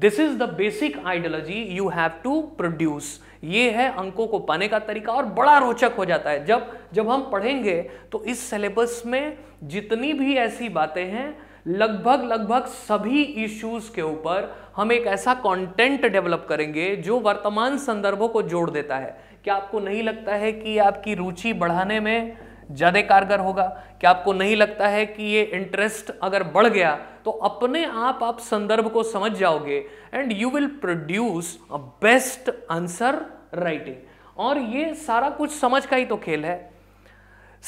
this is the basic ideology you have to produce ये है अंकों को पाने का तरीका और बड़ा रोचक हो जाता है जब जब हम पढ़ेंगे तो इस सिलेबस में जितनी भी ऐसी बातें हैं लगभग लगभग सभी इश्यूज के ऊपर हम एक ऐसा कंटेंट डेवलप करेंगे जो वर्तमान संदर्भों को जोड़ देता है क्या आपको नहीं लगता है कि आपकी रुचि बढ़ाने में ज़्यादा कारगर होगा क्या आपको नहीं लगता है कि ये इंटरेस्ट अगर बढ़ गया तो अपने आप आप संदर्भ को समझ जाओगे and you will produce a best answer writing और ये सारा कुछ समझ का ही तो खेल है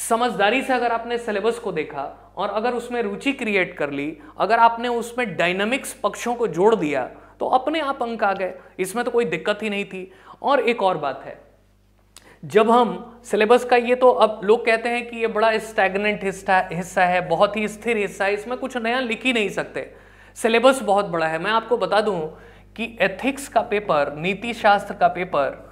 समझदारी से अगर आपने सिलेबस को देखा और अगर उसमें रुचि क्रिएट कर ली अगर आपने उसमें डायनामिक्स पक्षों को जोड़ दिया तो अपने आप अंक आ गए इसमें तो कोई दिक्कत ही नहीं थी और एक और बात है जब हम सिलेबस का ये तो अब लोग कहते हैं कि ये बड़ा स्टैगनेंट हिस्सा हिस्सा है बहुत ही स्थिर हिस्सा है इसमें कुछ नया लिख ही नहीं सकते सिलेबस बहुत बड़ा है मैं आपको बता दूं कि एथिक्स का पेपर नीति शास्त्र का पेपर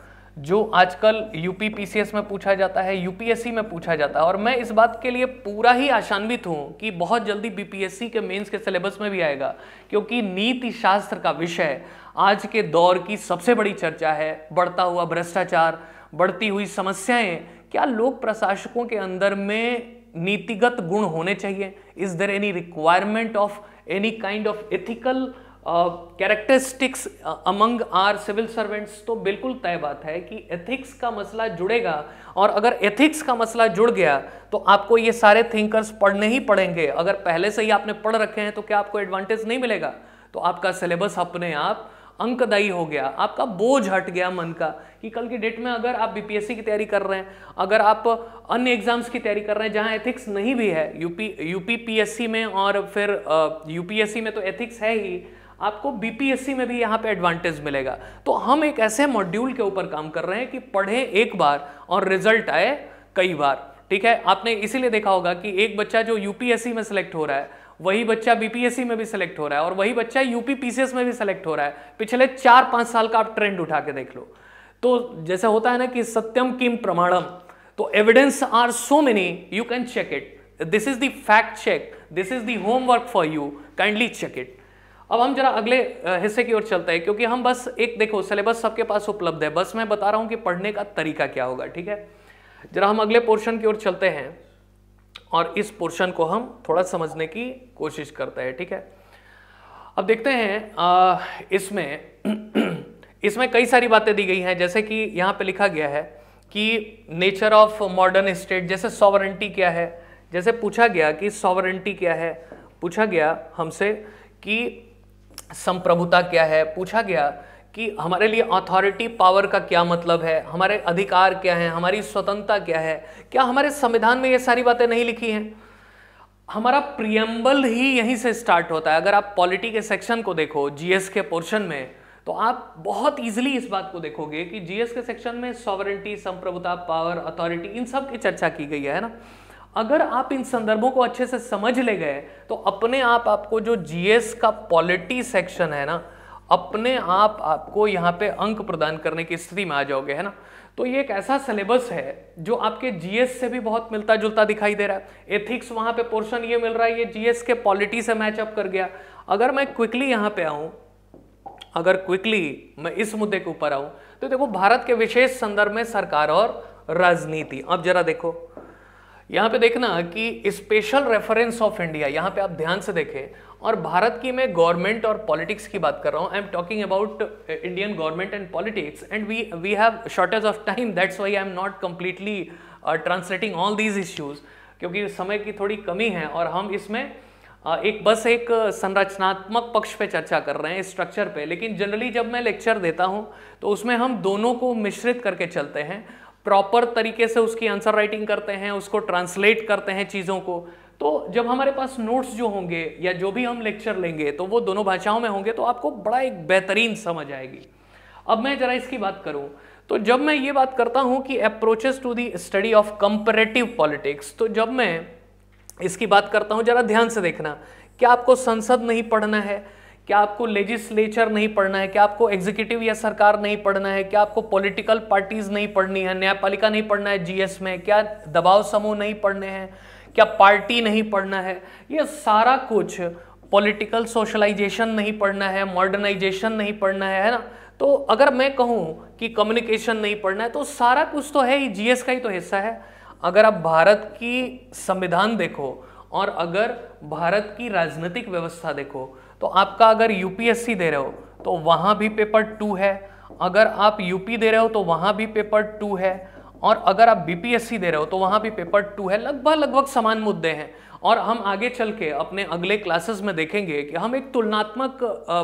जो आजकल यूपी पीसीएस में पूछा जाता है यूपीएससी में पूछा जाता है और मैं इस बात के लिए पूरा ही आशान्वित हूँ कि बहुत जल्दी बीपीएससी के मेंस के सिलेबस में भी आएगा क्योंकि नीति शास्त्र का विषय आज के दौर की सबसे बड़ी चर्चा है बढ़ता हुआ भ्रष्टाचार बढ़ती हुई समस्याएं क्या लोक प्रशासकों के अंदर में नीतिगत गुण होने चाहिए is there any requirement of any kind of ethical characteristics among our civil servants तो बिल्कुल तय बात है कि एथिक्स का मसला जुड़ेगा और अगर एथिक्स का मसला जुड़ गया तो आपको ये सारे थिंकर्स पढ़ने ही पड़ेंगे अगर पहले से ही आपने पढ़ रखे हैं तो क्या आपको एडवांटेज नहीं मिलेगा तो आपका सिलेबस अपने आप अंकदायी हो गया आपका बोझ हट गया मन का कि कल की डेट में अगर आप बीपीएससी की तैयारी कर रहे हैं अगर आप अन्य एग्जाम्स की तैयारी कर रहे हैं जहां एथिक्स नहीं भी है यूपी यूपीपीएससी में और फिर यूपीएससी में तो एथिक्स है ही आपको बीपीएससी में भी यहां पे एडवांटेज मिलेगा तो हम एक ऐसे मॉड्यूल के ऊपर काम कर रहे हैं कि पढ़े एक बार और रिजल्ट आए कई बार ठीक है आपने इसीलिए देखा होगा कि एक बच्चा जो यूपीएससी में सिलेक्ट हो रहा है वही बच्चा बीपीएससी में भी सिलेक्ट हो रहा है और वही बच्चा यूपी पीसीएस में भी सिलेक्ट हो रहा है पिछले चार पांच साल का आप ट्रेंड उठा के देख लो तो जैसा होता है ना कि सत्यम किम प्रमाणम तो evidence are so many you can check it this is the fact check this is the homework for you kindly check it अब हम जरा अगले हिस्से की ओर चलते हैं क्योंकि हम बस एक देखो सिलेबस सबके पास उपलब्ध है बस मैं बता रहा हूं कि पढ़ने का तरीका क्या होगा ठीक है जरा हम अगले पोर्शन की ओर चलते हैं और इस पोर्शन को हम थोड़ा समझने की कोशिश करते हैं ठीक है अब देखते हैं इसमें इसमें कई सारी बातें दी गई हैं जैसे कि यहाँ पे लिखा गया है कि नेचर ऑफ मॉडर्न स्टेट जैसे सॉवरेंटी क्या है जैसे पूछा गया कि सॉवरेंटी क्या है पूछा गया हमसे कि संप्रभुता क्या है पूछा गया कि हमारे लिए अथॉरिटी पावर का क्या मतलब है हमारे अधिकार क्या है हमारी स्वतंत्रता क्या है क्या हमारे संविधान में ये सारी बातें नहीं लिखी हैं हमारा प्रियम्बल ही यहीं से स्टार्ट होता है अगर आप पॉलिटी के सेक्शन को देखो जीएस के पोर्शन में तो आप बहुत ईजिली इस बात को देखोगे कि जीएस के सेक्शन में सॉवरेंटी संप्रभुता पावर अथॉरिटी इन सब की चर्चा की गई है ना अगर आप इन संदर्भों को अच्छे से समझ ले गए तो अपने आप आपको जो जीएस का पॉलिटी सेक्शन है ना अपने आप आपको यहाँ पे अंक प्रदान करने की स्थिति में आ जाओगे है ना तो ये एक ऐसा सिलेबस है जो आपके जीएस से भी बहुत मिलता जुलता दिखाई दे रहा है एथिक्स वहाँ पे पोर्शन ये मिल रहा है ये जीएस के पॉलिटी से मैचअप कर गया अगर मैं क्विकली यहाँ पे आऊँ अगर क्विकली मैं इस मुद्दे के ऊपर आऊं तो देखो भारत के विशेष संदर्भ में सरकार और राजनीति अब जरा देखो यहां पे देखना कि स्पेशल रेफरेंस ऑफ इंडिया यहां पे आप ध्यान से देखें और भारत की मैं गवर्नमेंट और पॉलिटिक्स की बात कर रहा हूं I am talking about Indian government and politics and we we have shortage of time that's why I am not completely translating all these issues क्योंकि समय की थोड़ी कमी है और हम इसमें एक बस एक संरचनात्मक पक्ष पे चर्चा कर रहे हैं स्ट्रक्चर पे लेकिन जनरली जब मैं लेक्चर देता हूँ तो उसमें हम दोनों को मिश्रित करके चलते हैं प्रॉपर तरीके से उसकी आंसर राइटिंग करते हैं उसको ट्रांसलेट करते हैं चीज़ों को तो जब हमारे पास नोट्स जो होंगे या जो भी हम लेक्चर लेंगे तो वो दोनों भाषाओं में होंगे तो आपको बड़ा एक बेहतरीन समझ आएगी अब मैं ज़रा इसकी बात करूँ तो जब मैं ये बात करता हूँ कि approaches to the study of comparative politics तो जब मैं इसकी बात करता हूँ जरा ध्यान से देखना क्या आपको संसद नहीं पढ़ना है क्या आपको लेजिस्लेचर नहीं पढ़ना है क्या आपको एग्जीक्यूटिव या सरकार नहीं पढ़ना है क्या आपको पॉलिटिकल पार्टीज नहीं पढ़नी है न्यायपालिका नहीं पढ़ना है जीएस में क्या दबाव समूह नहीं पढ़ने हैं क्या पार्टी नहीं पढ़ना है ये सारा कुछ पॉलिटिकल सोशलाइजेशन नहीं पढ़ना है मॉडर्नाइजेशन नहीं पढ़ना है है ना तो अगर मैं कहूँ कि कम्युनिकेशन नहीं पढ़ना है तो सारा कुछ तो है ही जीएस का ही तो हिस्सा है अगर आप भारत की संविधान देखो और अगर भारत की राजनीतिक व्यवस्था देखो तो आपका अगर यूपीएससी दे रहे हो तो वहाँ भी पेपर टू है अगर आप यूपी दे रहे हो तो वहाँ भी पेपर टू है और अगर आप बीपीएससी दे रहे हो तो वहाँ भी पेपर टू है लगभग लगभग समान मुद्दे हैं और हम आगे चल के अपने अगले क्लासेस में देखेंगे कि हम एक तुलनात्मक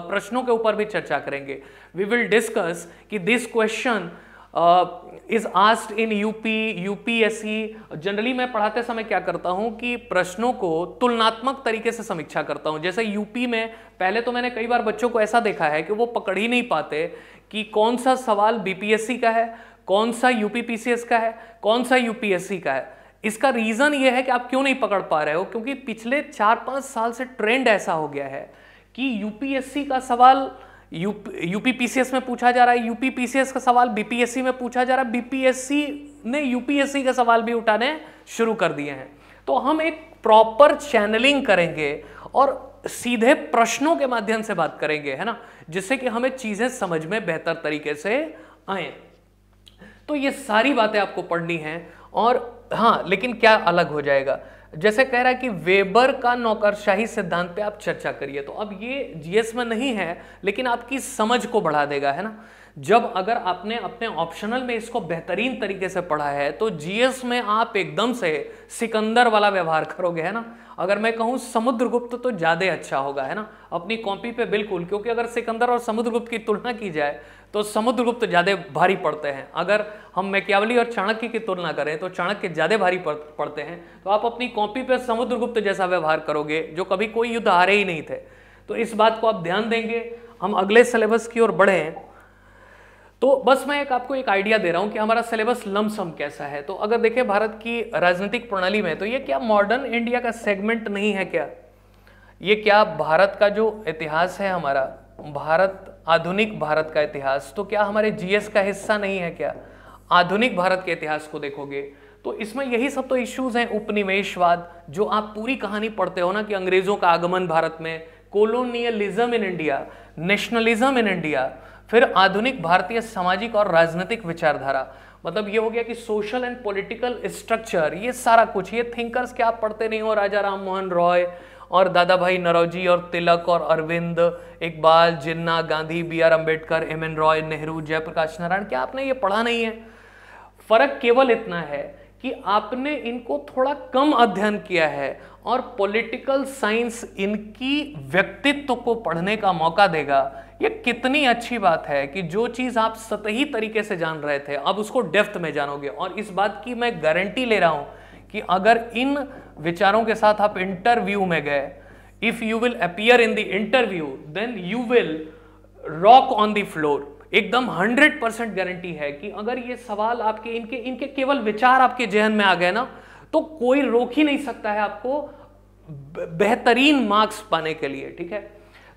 प्रश्नों के ऊपर भी चर्चा करेंगे वी विल डिस्कस कि this question is asked in UP UPSC generally मैं पढ़ाते समय क्या करता हूं कि प्रश्नों को तुलनात्मक तरीके से समीक्षा करता हूं जैसे यूपी में पहले तो मैंने कई बार बच्चों को ऐसा देखा है कि वो पकड़ ही नहीं पाते कि कौन सा सवाल बीपीएससी का है कौन सा यूपीपीसीएस का है कौन सा यूपीएससी का है इसका रीज़न ये है कि आप क्यों नहीं पकड़ पा रहे हो क्योंकि पिछले चार पाँच साल से ट्रेंड ऐसा हो गया है कि यूपीएससी का सवाल यूपी पीसीएस में पूछा जा रहा है यूपी पीसीएस का सवाल बीपीएससी में पूछा जा रहा है बीपीएससी ने यूपीएससी का सवाल भी उठाने शुरू कर दिए हैं तो हम एक प्रॉपर चैनलिंग करेंगे और सीधे प्रश्नों के माध्यम से बात करेंगे है ना जिससे कि हमें चीजें समझ में बेहतर तरीके से आए तो ये सारी बातें आपको पढ़नी है और हाँ लेकिन क्या अलग हो जाएगा जैसे कह रहा है कि वेबर का नौकरशाही सिद्धांत पे आप चर्चा करिए तो अब ये जीएस में नहीं है लेकिन आपकी समझ को बढ़ा देगा है ना जब अगर आपने अपने ऑप्शनल में इसको बेहतरीन तरीके से पढ़ा है तो जीएस में आप एकदम से सिकंदर वाला व्यवहार करोगे है ना अगर मैं कहूँ समुद्रगुप्त तो ज़्यादा अच्छा होगा है ना अपनी कॉपी पे बिल्कुल क्योंकि अगर सिकंदर और समुद्रगुप्त की तुलना की जाए तो समुद्रगुप्त ज़्यादा भारी पड़ते हैं अगर हम मैकियावली और चाणक्य की तुलना करें तो चाणक्य ज़्यादा भारी पड़ते हैं तो आप अपनी कॉपी पर समुद्रगुप्त जैसा व्यवहार करोगे जो कभी कोई युद्ध हारे ही नहीं थे तो इस बात को आप ध्यान देंगे हम अगले सिलेबस की ओर बढ़ें तो बस मैं एक आपको एक आइडिया दे रहा हूँ कि हमारा सिलेबस लमसम कैसा है तो अगर देखें भारत की राजनीतिक प्रणाली में तो ये क्या मॉडर्न इंडिया का सेगमेंट नहीं है क्या ये क्या भारत का जो इतिहास है हमारा भारत आधुनिक भारत का इतिहास तो क्या हमारे जीएस का हिस्सा नहीं है क्या आधुनिक भारत के इतिहास को देखोगे तो इसमें यही सब तो इश्यूज हैं उपनिवेशवाद जो आप पूरी कहानी पढ़ते हो ना कि अंग्रेजों का आगमन भारत में colonialism in India nationalism in India फिर आधुनिक भारतीय सामाजिक और राजनीतिक विचारधारा मतलब ये हो गया कि सोशल एंड पॉलिटिकल स्ट्रक्चर ये सारा कुछ ये थिंकर्स क्या आप पढ़ते नहीं हो राजा राम मोहन रॉय और दादा भाई नरोजी और तिलक और Aurobindo Iqbal Jinnah Gandhi B R Ambedkar M N Roy Nehru Jayaprakash Narayan क्या आपने ये पढ़ा नहीं है फर्क केवल इतना है कि आपने इनको थोड़ा कम अध्ययन किया है और पॉलिटिकल साइंस इनकी व्यक्तित्व को पढ़ने का मौका देगा ये कितनी अच्छी बात है कि जो चीज़ आप सतही तरीके से जान रहे थे अब उसको डेफ्थ में जानोगे और इस बात की मैं गारंटी ले रहा हूं कि अगर इन विचारों के साथ आप इंटरव्यू में गए if you will appear in the interview then you will rock on the floor एकदम हंड्रेड परसेंट गारंटी है कि अगर ये सवाल आपके इनके इनके केवल विचार आपके जहन में आ गए ना तो कोई रोक ही नहीं सकता है आपको बेहतरीन मार्क्स पाने के लिए ठीक है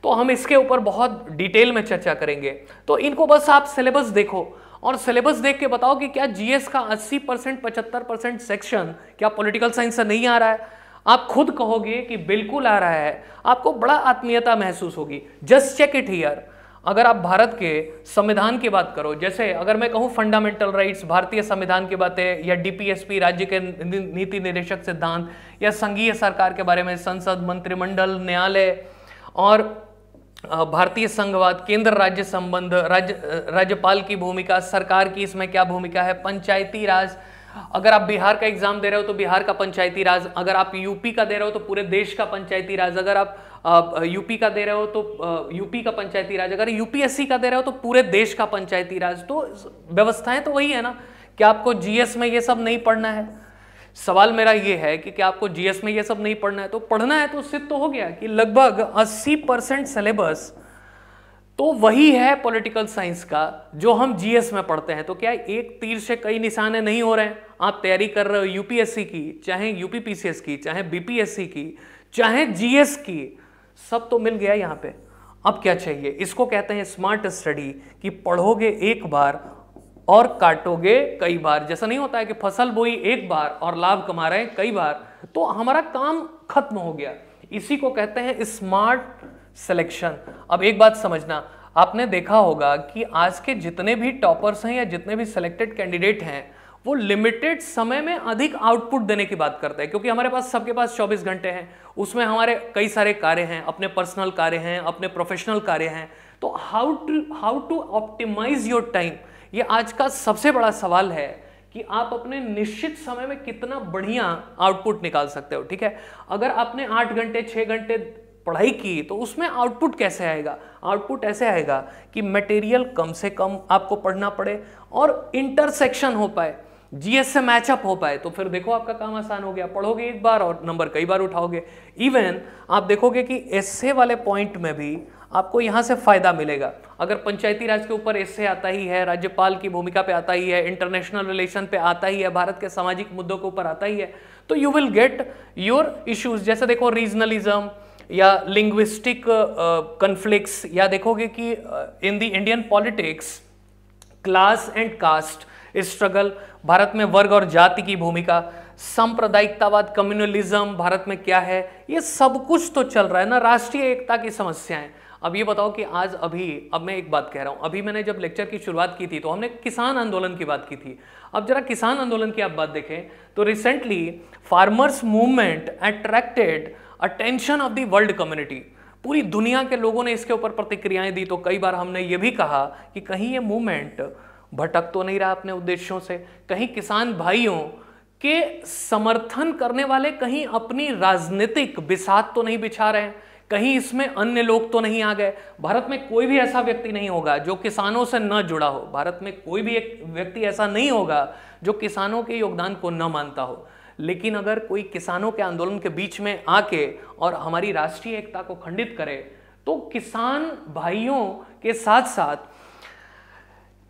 तो हम इसके ऊपर बहुत डिटेल में चर्चा करेंगे तो इनको बस आप सिलेबस देखो और सिलेबस देख के बताओ कि क्या जीएस का 80 परसेंट पचहत्तर परसेंट सेक्शन क्या पॉलिटिकल साइंस से नहीं आ रहा है आप खुद कहोगे कि बिल्कुल आ रहा है आपको बड़ा आत्मीयता महसूस होगी जस्ट चेक इट हियर अगर आप भारत के संविधान की बात करो जैसे अगर मैं कहूँ फंडामेंटल राइट्स भारतीय संविधान की बातें या डीपीएसपी राज्य के नीति निर्देशक सिद्धांत या संघीय सरकार के बारे में संसद मंत्रिमंडल न्यायालय और भारतीय संघवाद केंद्र राज्य संबंध राज्य राज्यपाल की भूमिका सरकार की इसमें क्या भूमिका है पंचायती राज अगर आप बिहार का एग्जाम दे रहे हो तो बिहार का पंचायती राज अगर आप यूपी का दे रहे हो तो पूरे देश का पंचायती राज अगर आप, यूपी का दे रहे हो तो यूपी का पंचायती राज अगर यूपीएससी का दे रहे हो तो पूरे देश का पंचायती राज तो व्यवस्थाएं तो वही है ना कि आपको जीएस में ये सब नहीं पढ़ना है सवाल मेरा ये है कि क्या आपको जीएस में ये सब नहीं पढ़ना है तो पढ़ना है तो सिद्ध तो हो गया कि लगभग 80 परसेंट सिलेबस तो वही है पॉलिटिकल साइंस का जो हम जीएस में पढ़ते हैं तो क्या एक तीर से कई निशाने नहीं हो रहे हैं आप तैयारी कर रहे हो यूपीएससी की चाहे यूपीपीसीएस की चाहे बीपीएससी की चाहे जीएस की सब तो मिल गया यहाँ पे अब क्या चाहिए इसको कहते हैं स्मार्ट स्टडी कि पढ़ोगे एक बार और काटोगे कई बार जैसा नहीं होता है कि फसल बोई एक बार और लाभ कमा रहे हैं कई बार तो हमारा काम खत्म हो गया इसी को कहते हैं स्मार्ट सिलेक्शन अब एक बात समझना आपने देखा होगा कि आज के जितने भी टॉपर्स हैं या जितने भी सिलेक्टेड कैंडिडेट हैं वो लिमिटेड समय में अधिक आउटपुट देने की बात करते हैं क्योंकि हमारे पास सबके पास 24 घंटे हैं उसमें हमारे कई सारे कार्य हैं अपने पर्सनल कार्य हैं अपने प्रोफेशनल कार्य हैं तो how to how to optimize your time ये आज का सबसे बड़ा सवाल है कि आप अपने निश्चित समय में कितना बढ़िया आउटपुट निकाल सकते हो ठीक है अगर आपने आठ घंटे छः घंटे पढ़ाई की तो उसमें आउटपुट कैसे आएगा आउटपुट ऐसे आएगा कि मटेरियल कम से कम आपको पढ़ना पड़े और इंटरसेक्शन हो पाए जीएस से मैचअप हो पाए तो फिर देखो आपका काम आसान हो गया पढ़ोगे एक बार और नंबर कई बार उठाओगे इवन आप देखोगे कि एस वाले पॉइंट में भी आपको यहाँ से फ़ायदा मिलेगा अगर पंचायती राज के ऊपर इससे आता ही है राज्यपाल की भूमिका पे आता ही है इंटरनेशनल रिलेशन पे आता ही है भारत के सामाजिक मुद्दों के ऊपर आता ही है तो you will get your issues जैसे देखो रीजनलिज्म या लिंग्विस्टिक कन्फ्लिक्स uh, या देखोगे कि in the Indian politics class and caste struggle भारत में वर्ग और जाति की भूमिका सांप्रदायिकतावाद कम्युनलिज्म भारत में क्या है ये सब कुछ तो चल रहा है ना राष्ट्रीय एकता की समस्याएं अब ये बताओ कि आज अभी अब मैं एक बात कह रहा हूँ अभी मैंने जब लेक्चर की शुरुआत की थी तो हमने किसान आंदोलन की बात की थी अब जरा किसान आंदोलन की आप बात देखें तो recently farmers movement attracted attention of the world community पूरी दुनिया के लोगों ने इसके ऊपर प्रतिक्रियाएं दी तो कई बार हमने ये भी कहा कि कहीं ये मूवमेंट भटक तो नहीं रहा अपने उद्देश्यों से कहीं किसान भाइयों के समर्थन करने वाले कहीं अपनी राजनीतिक बिसात तो नहीं बिछा रहे हैं कहीं इसमें अन्य लोग तो नहीं आ गए भारत में कोई भी ऐसा व्यक्ति नहीं होगा जो किसानों से न जुड़ा हो भारत में कोई भी एक व्यक्ति ऐसा नहीं होगा जो किसानों के योगदान को न मानता हो लेकिन अगर कोई किसानों के आंदोलन के बीच में आके और हमारी राष्ट्रीय एकता को खंडित करे तो किसान भाइयों के साथ साथ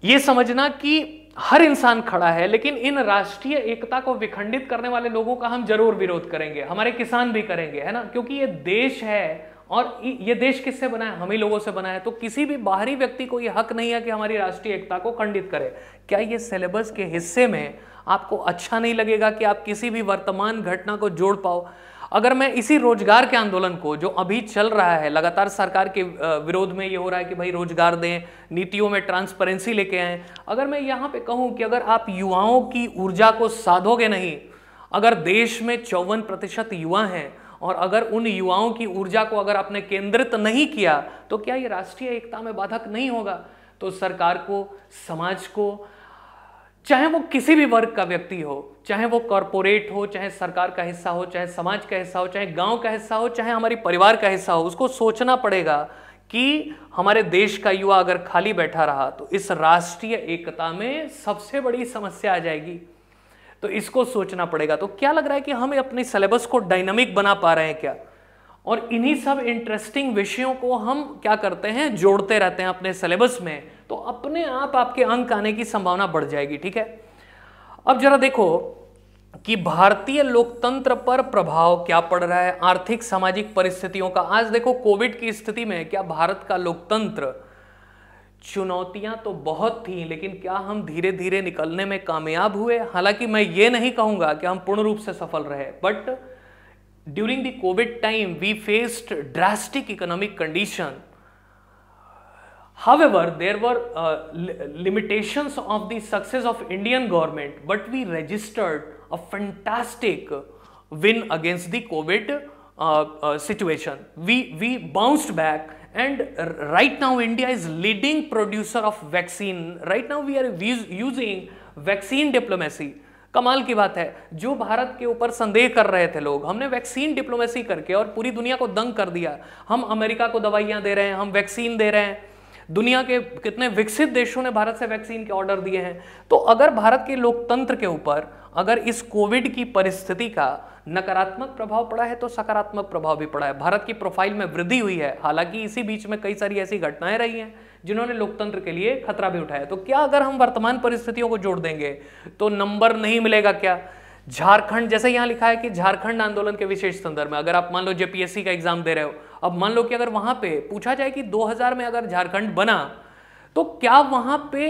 ये समझना कि हर इंसान खड़ा है लेकिन इन राष्ट्रीय एकता को विखंडित करने वाले लोगों का हम जरूर विरोध करेंगे हमारे किसान भी करेंगे है ना क्योंकि ये देश है और ये देश किससे बना है हम ही लोगों से बना है तो किसी भी बाहरी व्यक्ति को ये हक नहीं है कि हमारी राष्ट्रीय एकता को खंडित करे क्या ये सिलेबस के हिस्से में आपको अच्छा नहीं लगेगा कि आप किसी भी वर्तमान घटना को जोड़ पाओ अगर मैं इसी रोजगार के आंदोलन को जो अभी चल रहा है लगातार सरकार के विरोध में ये हो रहा है कि भाई रोजगार दें नीतियों में ट्रांसपेरेंसी लेके आए अगर मैं यहाँ पे कहूँ कि अगर आप युवाओं की ऊर्जा को साधोगे नहीं अगर देश में चौवन प्रतिशत युवा हैं और अगर उन युवाओं की ऊर्जा को अगर आपने केंद्रित नहीं किया तो क्या ये राष्ट्रीय एकता में बाधक नहीं होगा तो सरकार को समाज को चाहे वो किसी भी वर्ग का व्यक्ति हो चाहे वो कॉरपोरेट हो चाहे सरकार का हिस्सा हो चाहे समाज का हिस्सा हो चाहे गांव का हिस्सा हो चाहे हमारे परिवार का हिस्सा हो उसको सोचना पड़ेगा कि हमारे देश का युवा अगर खाली बैठा रहा तो इस राष्ट्रीय एकता में सबसे बड़ी समस्या आ जाएगी तो इसको सोचना पड़ेगा तो क्या लग रहा है कि हम अपने सिलेबस को डायनामिक बना पा रहे हैं क्या और इन्हीं सब इंटरेस्टिंग विषयों को हम क्या करते हैं जोड़ते रहते हैं अपने सिलेबस में तो अपने आप आपके अंक आने की संभावना बढ़ जाएगी ठीक है अब जरा देखो कि भारतीय लोकतंत्र पर प्रभाव क्या पड़ रहा है आर्थिक सामाजिक परिस्थितियों का आज देखो कोविड की स्थिति में क्या भारत का लोकतंत्र चुनौतियां तो बहुत थी लेकिन क्या हम धीरे धीरे निकलने में कामयाब हुए हालांकि मैं ये नहीं कहूंगा कि हम पूर्ण रूप से सफल रहे but during the COVID time we faced drastic economic condition However, there were uh, limitations of the success of Indian government, but we registered a fantastic win against the COVID uh, uh, situation. We, we bounced back and right now India is leading producer of vaccine. Right now we are using vaccine diplomacy. कमाल की बात है जो भारत के ऊपर संदेह कर रहे थे लोग हमने वैक्सीन डिप्लोमेसी करके और पूरी दुनिया को दंग कर दिया हम अमेरिका को दवाइयां दे रहे हैं हम वैक्सीन दे रहे हैं दुनिया के कितने विकसित देशों ने भारत से वैक्सीन के ऑर्डर दिए हैं तो अगर भारत के लोकतंत्र के ऊपर अगर इस कोविड की परिस्थिति का नकारात्मक प्रभाव पड़ा है तो सकारात्मक प्रभाव भी पड़ा है भारत की प्रोफाइल में वृद्धि हुई है हालांकि इसी बीच में कई सारी ऐसी घटनाएं रही हैं जिन्होंने लोकतंत्र के लिए खतरा भी उठाया तो क्या अगर हम वर्तमान परिस्थितियों को जोड़ देंगे तो नंबर नहीं मिलेगा क्या झारखंड जैसे यहां लिखा है कि झारखंड आंदोलन के विशेष संदर्भ में अगर आप मान लो जेपीएससी का एग्जाम दे रहे हो अब मान लो कि अगर वहां पे पूछा जाए कि 2000 में अगर झारखंड बना तो क्या वहां पे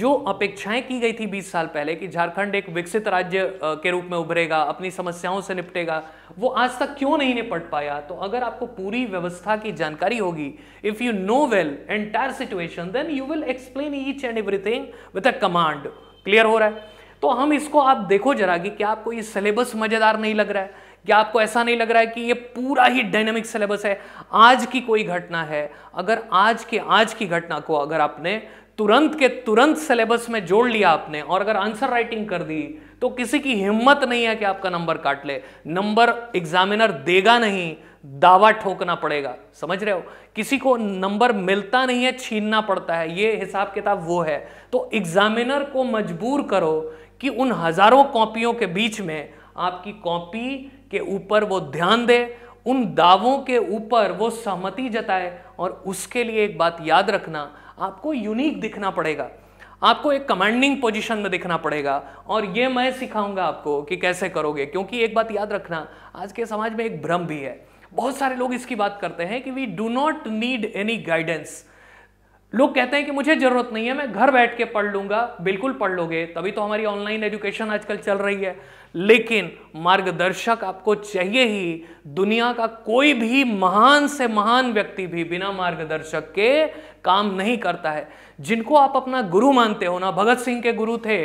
जो अपेक्षाएं की गई थी 20 साल पहले कि झारखंड एक विकसित राज्य के रूप में उभरेगा अपनी समस्याओं से निपटेगा वो आज तक क्यों नहीं निपट पाया तो अगर आपको पूरी व्यवस्था की जानकारी होगी if you know well entire situation then you will explain each and everything with a command clear हो रहा है तो हम इसको आप देखो जरा कि क्या आपको ये सिलेबस मज़ेदार नहीं लग रहा है क्या आपको ऐसा नहीं लग रहा है कि ये पूरा ही डायनेमिक सिलेबस है आज की कोई घटना है अगर आज के आज की घटना को अगर आपने तुरंत के तुरंत सिलेबस में जोड़ लिया आपने और अगर आंसर राइटिंग कर दी तो किसी की हिम्मत नहीं है कि आपका नंबर काट ले नंबर एग्जामिनर देगा नहीं दावा ठोकना पड़ेगा समझ रहे हो किसी को नंबर मिलता नहीं है छीनना पड़ता है ये हिसाब किताब वो है तो एग्जामिनर को मजबूर करो कि उन हजारों कॉपियों के बीच में आपकी कॉपी के ऊपर वो ध्यान दे उन दावों के ऊपर वो सहमति जताए और उसके लिए एक बात याद रखना आपको यूनिक दिखना पड़ेगा आपको एक कमांडिंग पोजीशन में दिखना पड़ेगा और ये मैं सिखाऊंगा आपको कि कैसे करोगे क्योंकि एक बात याद रखना आज के समाज में एक भ्रम भी है बहुत सारे लोग इसकी बात करते हैं कि we do not need any guidance लोग कहते हैं कि मुझे जरूरत नहीं है मैं घर बैठ के पढ़ लूंगा बिल्कुल पढ़ लोगे तभी तो हमारी ऑनलाइन एजुकेशन आजकल चल रही है लेकिन मार्गदर्शक आपको चाहिए ही दुनिया का कोई भी महान से महान व्यक्ति भी बिना मार्गदर्शक के काम नहीं करता है जिनको आप अपना गुरु मानते हो ना भगत सिंह के गुरु थे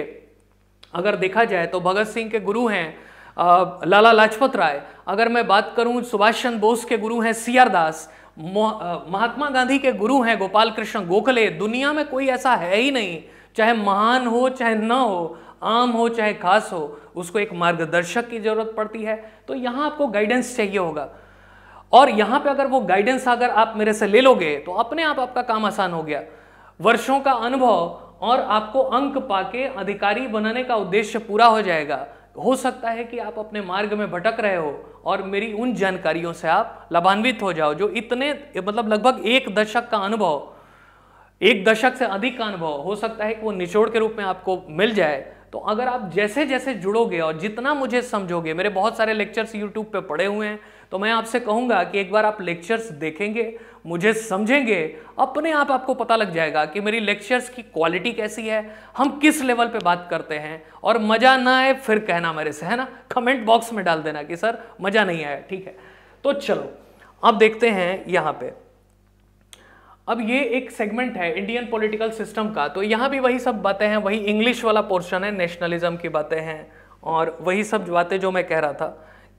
अगर देखा जाए तो भगत सिंह के गुरु हैं लाला लाजपत राय अगर मैं बात करूं सुभाष चंद्र बोस के गुरु हैं सी आर दास महात्मा गांधी के गुरु हैं गोपाल कृष्ण गोखले दुनिया में कोई ऐसा है ही नहीं चाहे महान हो चाहे न हो आम हो चाहे खास हो उसको एक मार्गदर्शक की ज़रूरत पड़ती है तो यहाँ आपको गाइडेंस चाहिए होगा और यहाँ पे अगर वो गाइडेंस अगर आप मेरे से ले लोगे तो अपने आप आपका काम आसान हो गया वर्षों का अनुभव और आपको अंक पाके अधिकारी बनाने का उद्देश्य पूरा हो जाएगा हो सकता है कि आप अपने मार्ग में भटक रहे हो और मेरी उन जानकारियों से आप लाभान्वित हो जाओ जो इतने मतलब लगभग एक दशक का अनुभव एक दशक से अधिक का अनुभव हो सकता है कि वो निचोड़ के रूप में आपको मिल जाए तो अगर आप जैसे जैसे जुड़ोगे और जितना मुझे समझोगे मेरे बहुत सारे लेक्चर्स यूट्यूब पे पड़े हुए हैं तो मैं आपसे कहूँगा कि एक बार आप लेक्चर्स देखेंगे मुझे समझेंगे अपने आप आपको पता लग जाएगा कि मेरी लेक्चर्स की क्वालिटी कैसी है हम किस लेवल पे बात करते हैं और मज़ा ना आए फिर कहना मेरे से है ना कमेंट बॉक्स में डाल देना कि सर मज़ा नहीं आया ठीक है तो चलो आप देखते हैं यहाँ पर अब ये एक सेगमेंट है इंडियन पॉलिटिकल सिस्टम का तो यहाँ भी वही सब बातें हैं वही इंग्लिश वाला पोर्शन है नेशनलिज्म की बातें हैं और वही सब बातें जो मैं कह रहा था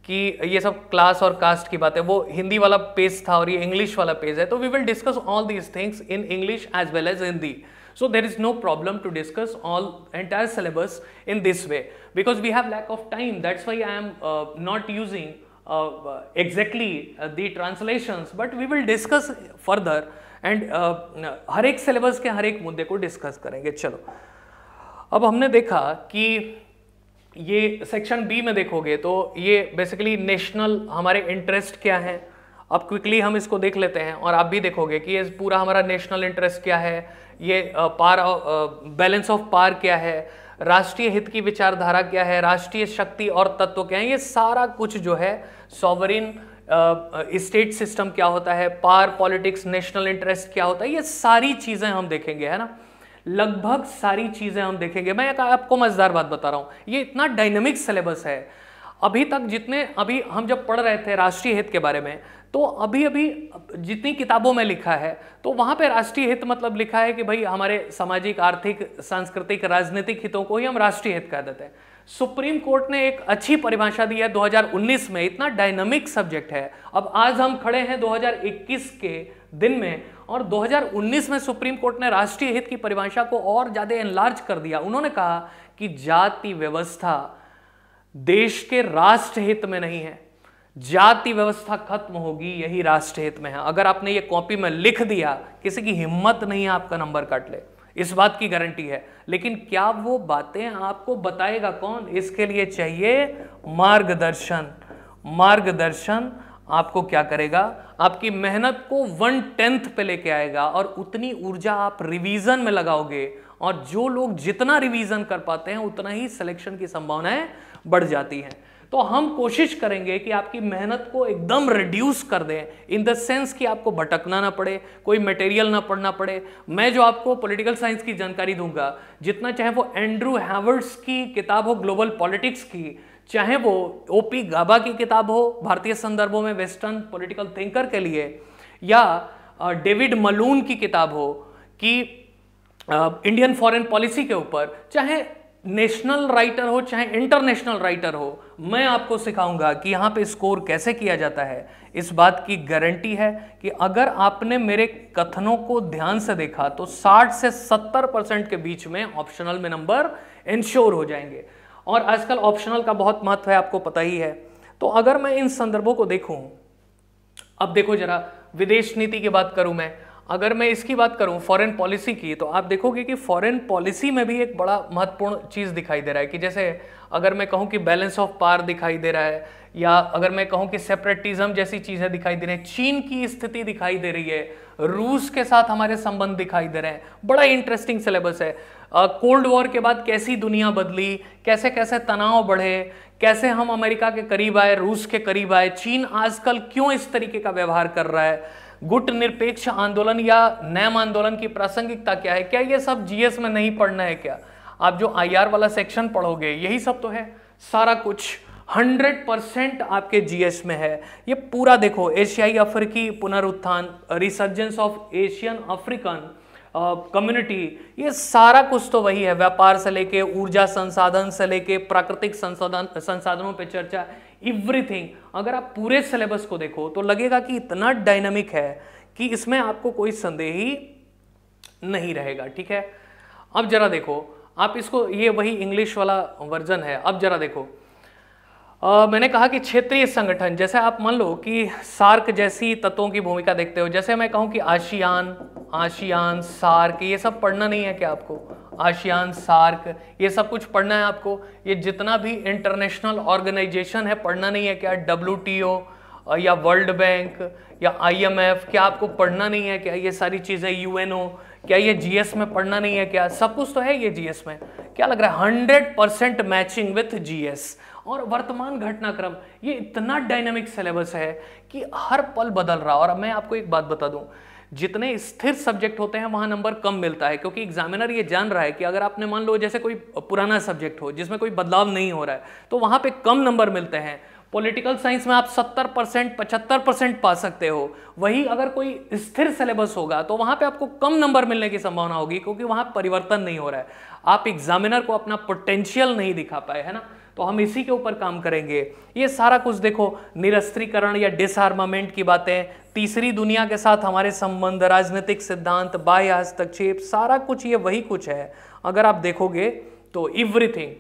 कि ये सब क्लास और कास्ट की बातें वो हिंदी वाला पेज था और ये इंग्लिश वाला पेज है तो we will discuss all these things in English as well as Hindi so there is no problem to discuss all entire syllabus in this way because we have lack of time that's why I am not using exactly the translations but we will discuss further and uh, हर एक syllabus के हर एक मुद्दे को discuss करेंगे चलो अब हमने देखा कि ये सेक्शन बी में देखोगे तो ये बेसिकली नेशनल हमारे इंटरेस्ट क्या है अब क्विकली हम इसको देख लेते हैं और आप भी देखोगे कि ये पूरा हमारा नेशनल इंटरेस्ट क्या है ये पार बैलेंस ऑफ पार क्या है राष्ट्रीय हित की विचारधारा क्या है राष्ट्रीय शक्ति और तत्व क्या है ये सारा कुछ जो है सॉवरिन स्टेट सिस्टम क्या होता है पार पॉलिटिक्स नेशनल इंटरेस्ट क्या होता है ये सारी चीज़ें हम देखेंगे है ना लगभग सारी चीज़ें हम देखेंगे मैं एक आपको मज़ेदार बात बता रहा हूँ ये इतना डायनेमिक सिलेबस है अभी तक जितने अभी हम जब पढ़ रहे थे राष्ट्रीय हित के बारे में तो अभी अभी जितनी किताबों में लिखा है तो वहाँ पे राष्ट्रीय हित मतलब लिखा है कि भाई हमारे सामाजिक आर्थिक सांस्कृतिक राजनीतिक हितों को ही हम राष्ट्रीय हित कह देते हैं सुप्रीम कोर्ट ने एक अच्छी परिभाषा दी है 2019 में इतना डायनामिक सब्जेक्ट है अब आज हम खड़े हैं 2021 के दिन में और 2019 में सुप्रीम कोर्ट ने राष्ट्रीय हित की परिभाषा को और ज़्यादा एनलार्ज कर दिया उन्होंने कहा कि जाति व्यवस्था देश के राष्ट्र हित में नहीं है जाति व्यवस्था खत्म होगी यही राष्ट्र हित में है अगर आपने ये कॉपी में लिख दिया किसी की हिम्मत नहीं है आपका नंबर काट ले इस बात की गारंटी है लेकिन क्या वो बातें आपको बताएगा कौन इसके लिए चाहिए मार्गदर्शन मार्गदर्शन आपको क्या करेगा आपकी मेहनत को वन टेंथ पे लेके आएगा और उतनी ऊर्जा आप रिवीजन में लगाओगे और जो लोग जितना रिवीजन कर पाते हैं उतना ही सिलेक्शन की संभावनाएं बढ़ जाती हैं तो हम कोशिश करेंगे कि आपकी मेहनत को एकदम रिड्यूस कर दें इन द सेंस कि आपको भटकना ना पड़े कोई मटेरियल ना पढ़ना पड़े मैं जो आपको पॉलिटिकल साइंस की जानकारी दूंगा जितना चाहे वो एंड्रू हैवर्ड्स की किताब हो ग्लोबल पॉलिटिक्स की चाहे वो ओपी गाबा की किताब हो भारतीय संदर्भों में वेस्टर्न पॉलिटिकल थिंकर के लिए या डेविड मलून की किताब हो कि इंडियन फॉरेन पॉलिसी के ऊपर चाहे नेशनल राइटर हो चाहे इंटरनेशनल राइटर हो मैं आपको सिखाऊंगा कि यहाँ पे स्कोर कैसे किया जाता है इस बात की गारंटी है कि अगर आपने मेरे कथनों को ध्यान से देखा तो 60 से 70 परसेंट के बीच में ऑप्शनल में नंबर इंश्योर हो जाएंगे और आजकल ऑप्शनल का बहुत महत्व है आपको पता ही है तो अगर मैं इन संदर्भों को देखू अब देखो जरा विदेश नीति की बात करूं मैं अगर मैं इसकी बात करूं फॉरेन पॉलिसी की तो आप देखोगे कि फॉरेन पॉलिसी में भी एक बड़ा महत्वपूर्ण चीज़ दिखाई दे रहा है कि जैसे अगर मैं कहूं कि बैलेंस ऑफ पार दिखाई दे रहा है या अगर मैं कहूं कि सेपरेटिज्म जैसी चीज़ें दिखाई दे रही हैं चीन की स्थिति दिखाई दे रही है रूस के साथ हमारे संबंध दिखाई दे रहे हैं बड़ा इंटरेस्टिंग सिलेबस है कोल्ड uh, वॉर के बाद कैसी दुनिया बदली कैसे कैसे तनाव बढ़े कैसे हम अमेरिका के करीब आए रूस के करीब आए चीन आजकल क्यों इस तरीके का व्यवहार कर रहा है गुट निरपेक्ष आंदोलन या नैम आंदोलन की प्रासंगिकता क्या है क्या ये सब जीएस में नहीं पढ़ना है क्या आप जो आईआर वाला सेक्शन पढ़ोगे यही सब तो है सारा कुछ 100 परसेंट आपके जीएस में है ये पूरा देखो एशियाई अफ्रीकी पुनरुत्थान resurgence of Asian African community ये सारा कुछ तो वही है व्यापार से लेके ऊर्जा संसाधन से लेके प्राकृतिक संसाधन संसाधनों पे चर्चा एवरीथिंग अगर आप पूरे सिलेबस को देखो तो लगेगा कि इतना डायनामिक है कि इसमें आपको कोई संदेह ही नहीं रहेगा ठीक है अब जरा देखो आप इसको ये वही इंग्लिश वाला वर्जन है अब जरा देखो Uh, मैंने कहा कि क्षेत्रीय संगठन जैसे आप मान लो कि सार्क जैसी तत्वों की भूमिका देखते हो जैसे मैं कहूँ कि आशियान आशियान सार्क ये सब पढ़ना नहीं है क्या आपको आशियान सार्क ये सब कुछ पढ़ना है आपको ये जितना भी इंटरनेशनल ऑर्गेनाइजेशन है पढ़ना नहीं है क्या डब्ल्यू या वर्ल्ड बैंक या आईएमएफ क्या आपको पढ़ना नहीं है क्या ये सारी चीज़ें यूएनओ क्या ये जीएस में पढ़ना नहीं है क्या सब कुछ तो है ये जीएस में क्या लग रहा है hundred percent matching with GS और वर्तमान घटनाक्रम ये इतना डायनेमिक सिलेबस है कि हर पल बदल रहा और मैं आपको एक बात बता दूं जितने स्थिर सब्जेक्ट होते हैं वहाँ नंबर कम मिलता है क्योंकि एग्जामिनर ये जान रहा है कि अगर आपने मान लो जैसे कोई पुराना सब्जेक्ट हो जिसमें कोई बदलाव नहीं हो रहा है तो वहाँ पे कम नंबर मिलते हैं पॉलिटिकल साइंस में आप 70 परसेंट पचहत्तर परसेंट पा सकते हो वही अगर कोई स्थिर सिलेबस होगा तो वहाँ पे आपको कम नंबर मिलने की संभावना होगी क्योंकि वहाँ परिवर्तन नहीं हो रहा है आप एग्जामिनर को अपना पोटेंशियल नहीं दिखा पाए है ना तो हम इसी के ऊपर काम करेंगे ये सारा कुछ देखो निरस्त्रीकरण या डिसआर्मामेंट की बातें तीसरी दुनिया के साथ हमारे संबंध राजनीतिक सिद्धांत बाह्य हस्तक्षेप सारा कुछ ये वही कुछ है अगर आप देखोगे तो एवरीथिंग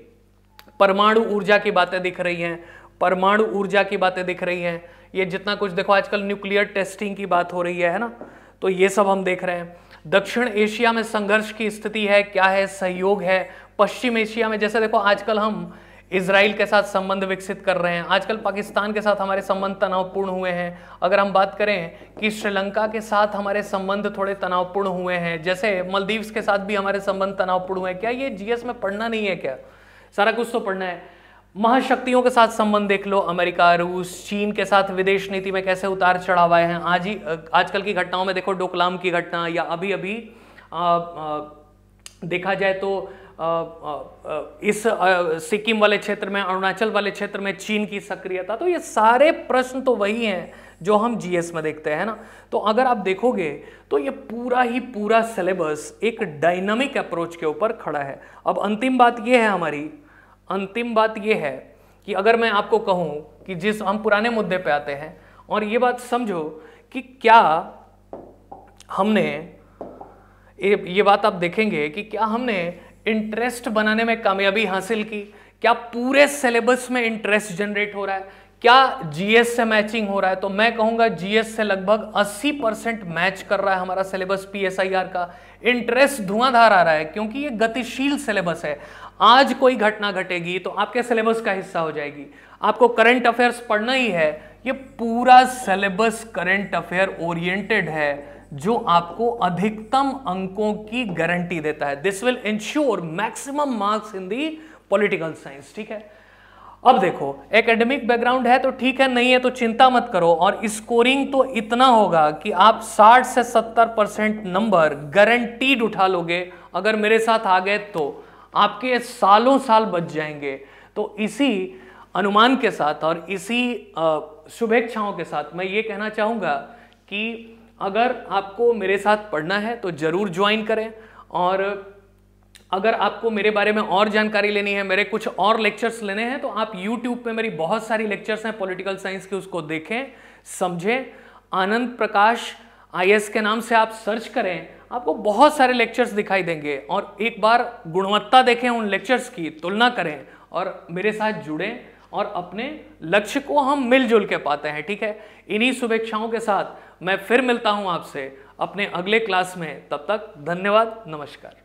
परमाणु ऊर्जा की बातें दिख रही हैं परमाणु ऊर्जा की बातें दिख रही हैं ये जितना कुछ देखो आजकल न्यूक्लियर टेस्टिंग की बात हो रही है, है ना तो ये सब हम देख रहे हैं दक्षिण एशिया में संघर्ष की स्थिति है क्या है सहयोग है पश्चिम एशिया में जैसे देखो आजकल हम इसराइल के साथ संबंध विकसित कर रहे हैं आजकल पाकिस्तान के साथ हमारे संबंध तनावपूर्ण हुए हैं अगर हम बात करें कि श्रीलंका के साथ हमारे संबंध थोड़े तनावपूर्ण हुए हैं जैसे मलदीव के साथ भी हमारे संबंध तनावपूर्ण हुए हैं क्या ये जीएस में पढ़ना नहीं है क्या सारा कुछ तो पढ़ना है महाशक्तियों के साथ संबंध देख लो अमेरिका रूस चीन के साथ विदेश नीति में कैसे उतार चढ़ाव आए हैं आज ही आजकल की घटनाओं में देखो डोकलाम की घटना या अभी अभी आ, आ, देखा जाए तो इस सिक्किम वाले क्षेत्र में अरुणाचल वाले क्षेत्र में चीन की सक्रियता तो ये सारे प्रश्न तो वही हैं जो हम जीएस में देखते हैं ना तो अगर आप देखोगे तो ये पूरा ही पूरा सिलेबस एक डायनामिक अप्रोच के ऊपर खड़ा है अब अंतिम बात ये है हमारी अंतिम बात ये है कि अगर मैं आपको कहूँ कि जिस हम पुराने मुद्दे पे आते हैं और ये बात समझो कि क्या हमने ये बात आप देखेंगे कि क्या हमने इंटरेस्ट बनाने में कामयाबी हासिल की क्या पूरे सिलेबस में इंटरेस्ट जनरेट हो रहा है क्या जीएस से मैचिंग हो रहा है तो मैं कहूंगा जीएस से लगभग 80 परसेंट मैच कर रहा है हमारा सिलेबस पीएसआईआर का इंटरेस्ट धुआंधार आ रहा है क्योंकि ये गतिशील सिलेबस है आज कोई घटना घटेगी तो आपके सिलेबस का हिस्सा हो जाएगी आपको करंट अफेयर्स पढ़ना ही है ये पूरा सिलेबस करंट अफेयर ओरिएंटेड है जो आपको अधिकतम अंकों की गारंटी देता है this will ensure maximum marks in the political science ठीक है अब देखो एकेडमिक बैकग्राउंड है तो ठीक है नहीं है तो चिंता मत करो और स्कोरिंग तो इतना होगा कि आप 60 से 70 परसेंट नंबर गारंटीड उठा लोगे अगर मेरे साथ आ गए तो आपके सालों साल बच जाएंगे तो इसी अनुमान के साथ और इसी शुभेच्छाओं के साथ मैं ये कहना चाहूँगा कि अगर आपको मेरे साथ पढ़ना है तो ज़रूर ज्वाइन करें और अगर आपको मेरे बारे में और जानकारी लेनी है मेरे कुछ और लेक्चर्स लेने हैं तो आप यूट्यूब पे मेरी बहुत सारी लेक्चर्स हैं पॉलिटिकल साइंस के उसको देखें समझें आनंद प्रकाश आई के नाम से आप सर्च करें आपको बहुत सारे लेक्चर्स दिखाई देंगे और एक बार गुणवत्ता देखें उन लेक्चर्स की तुलना करें और मेरे साथ जुड़ें और अपने लक्ष्य को हम मिलजुल के पाते हैं ठीक है इन्हीं शुभेच्छाओं के साथ मैं फिर मिलता हूँ आपसे अपने अगले क्लास में तब तक धन्यवाद नमस्कार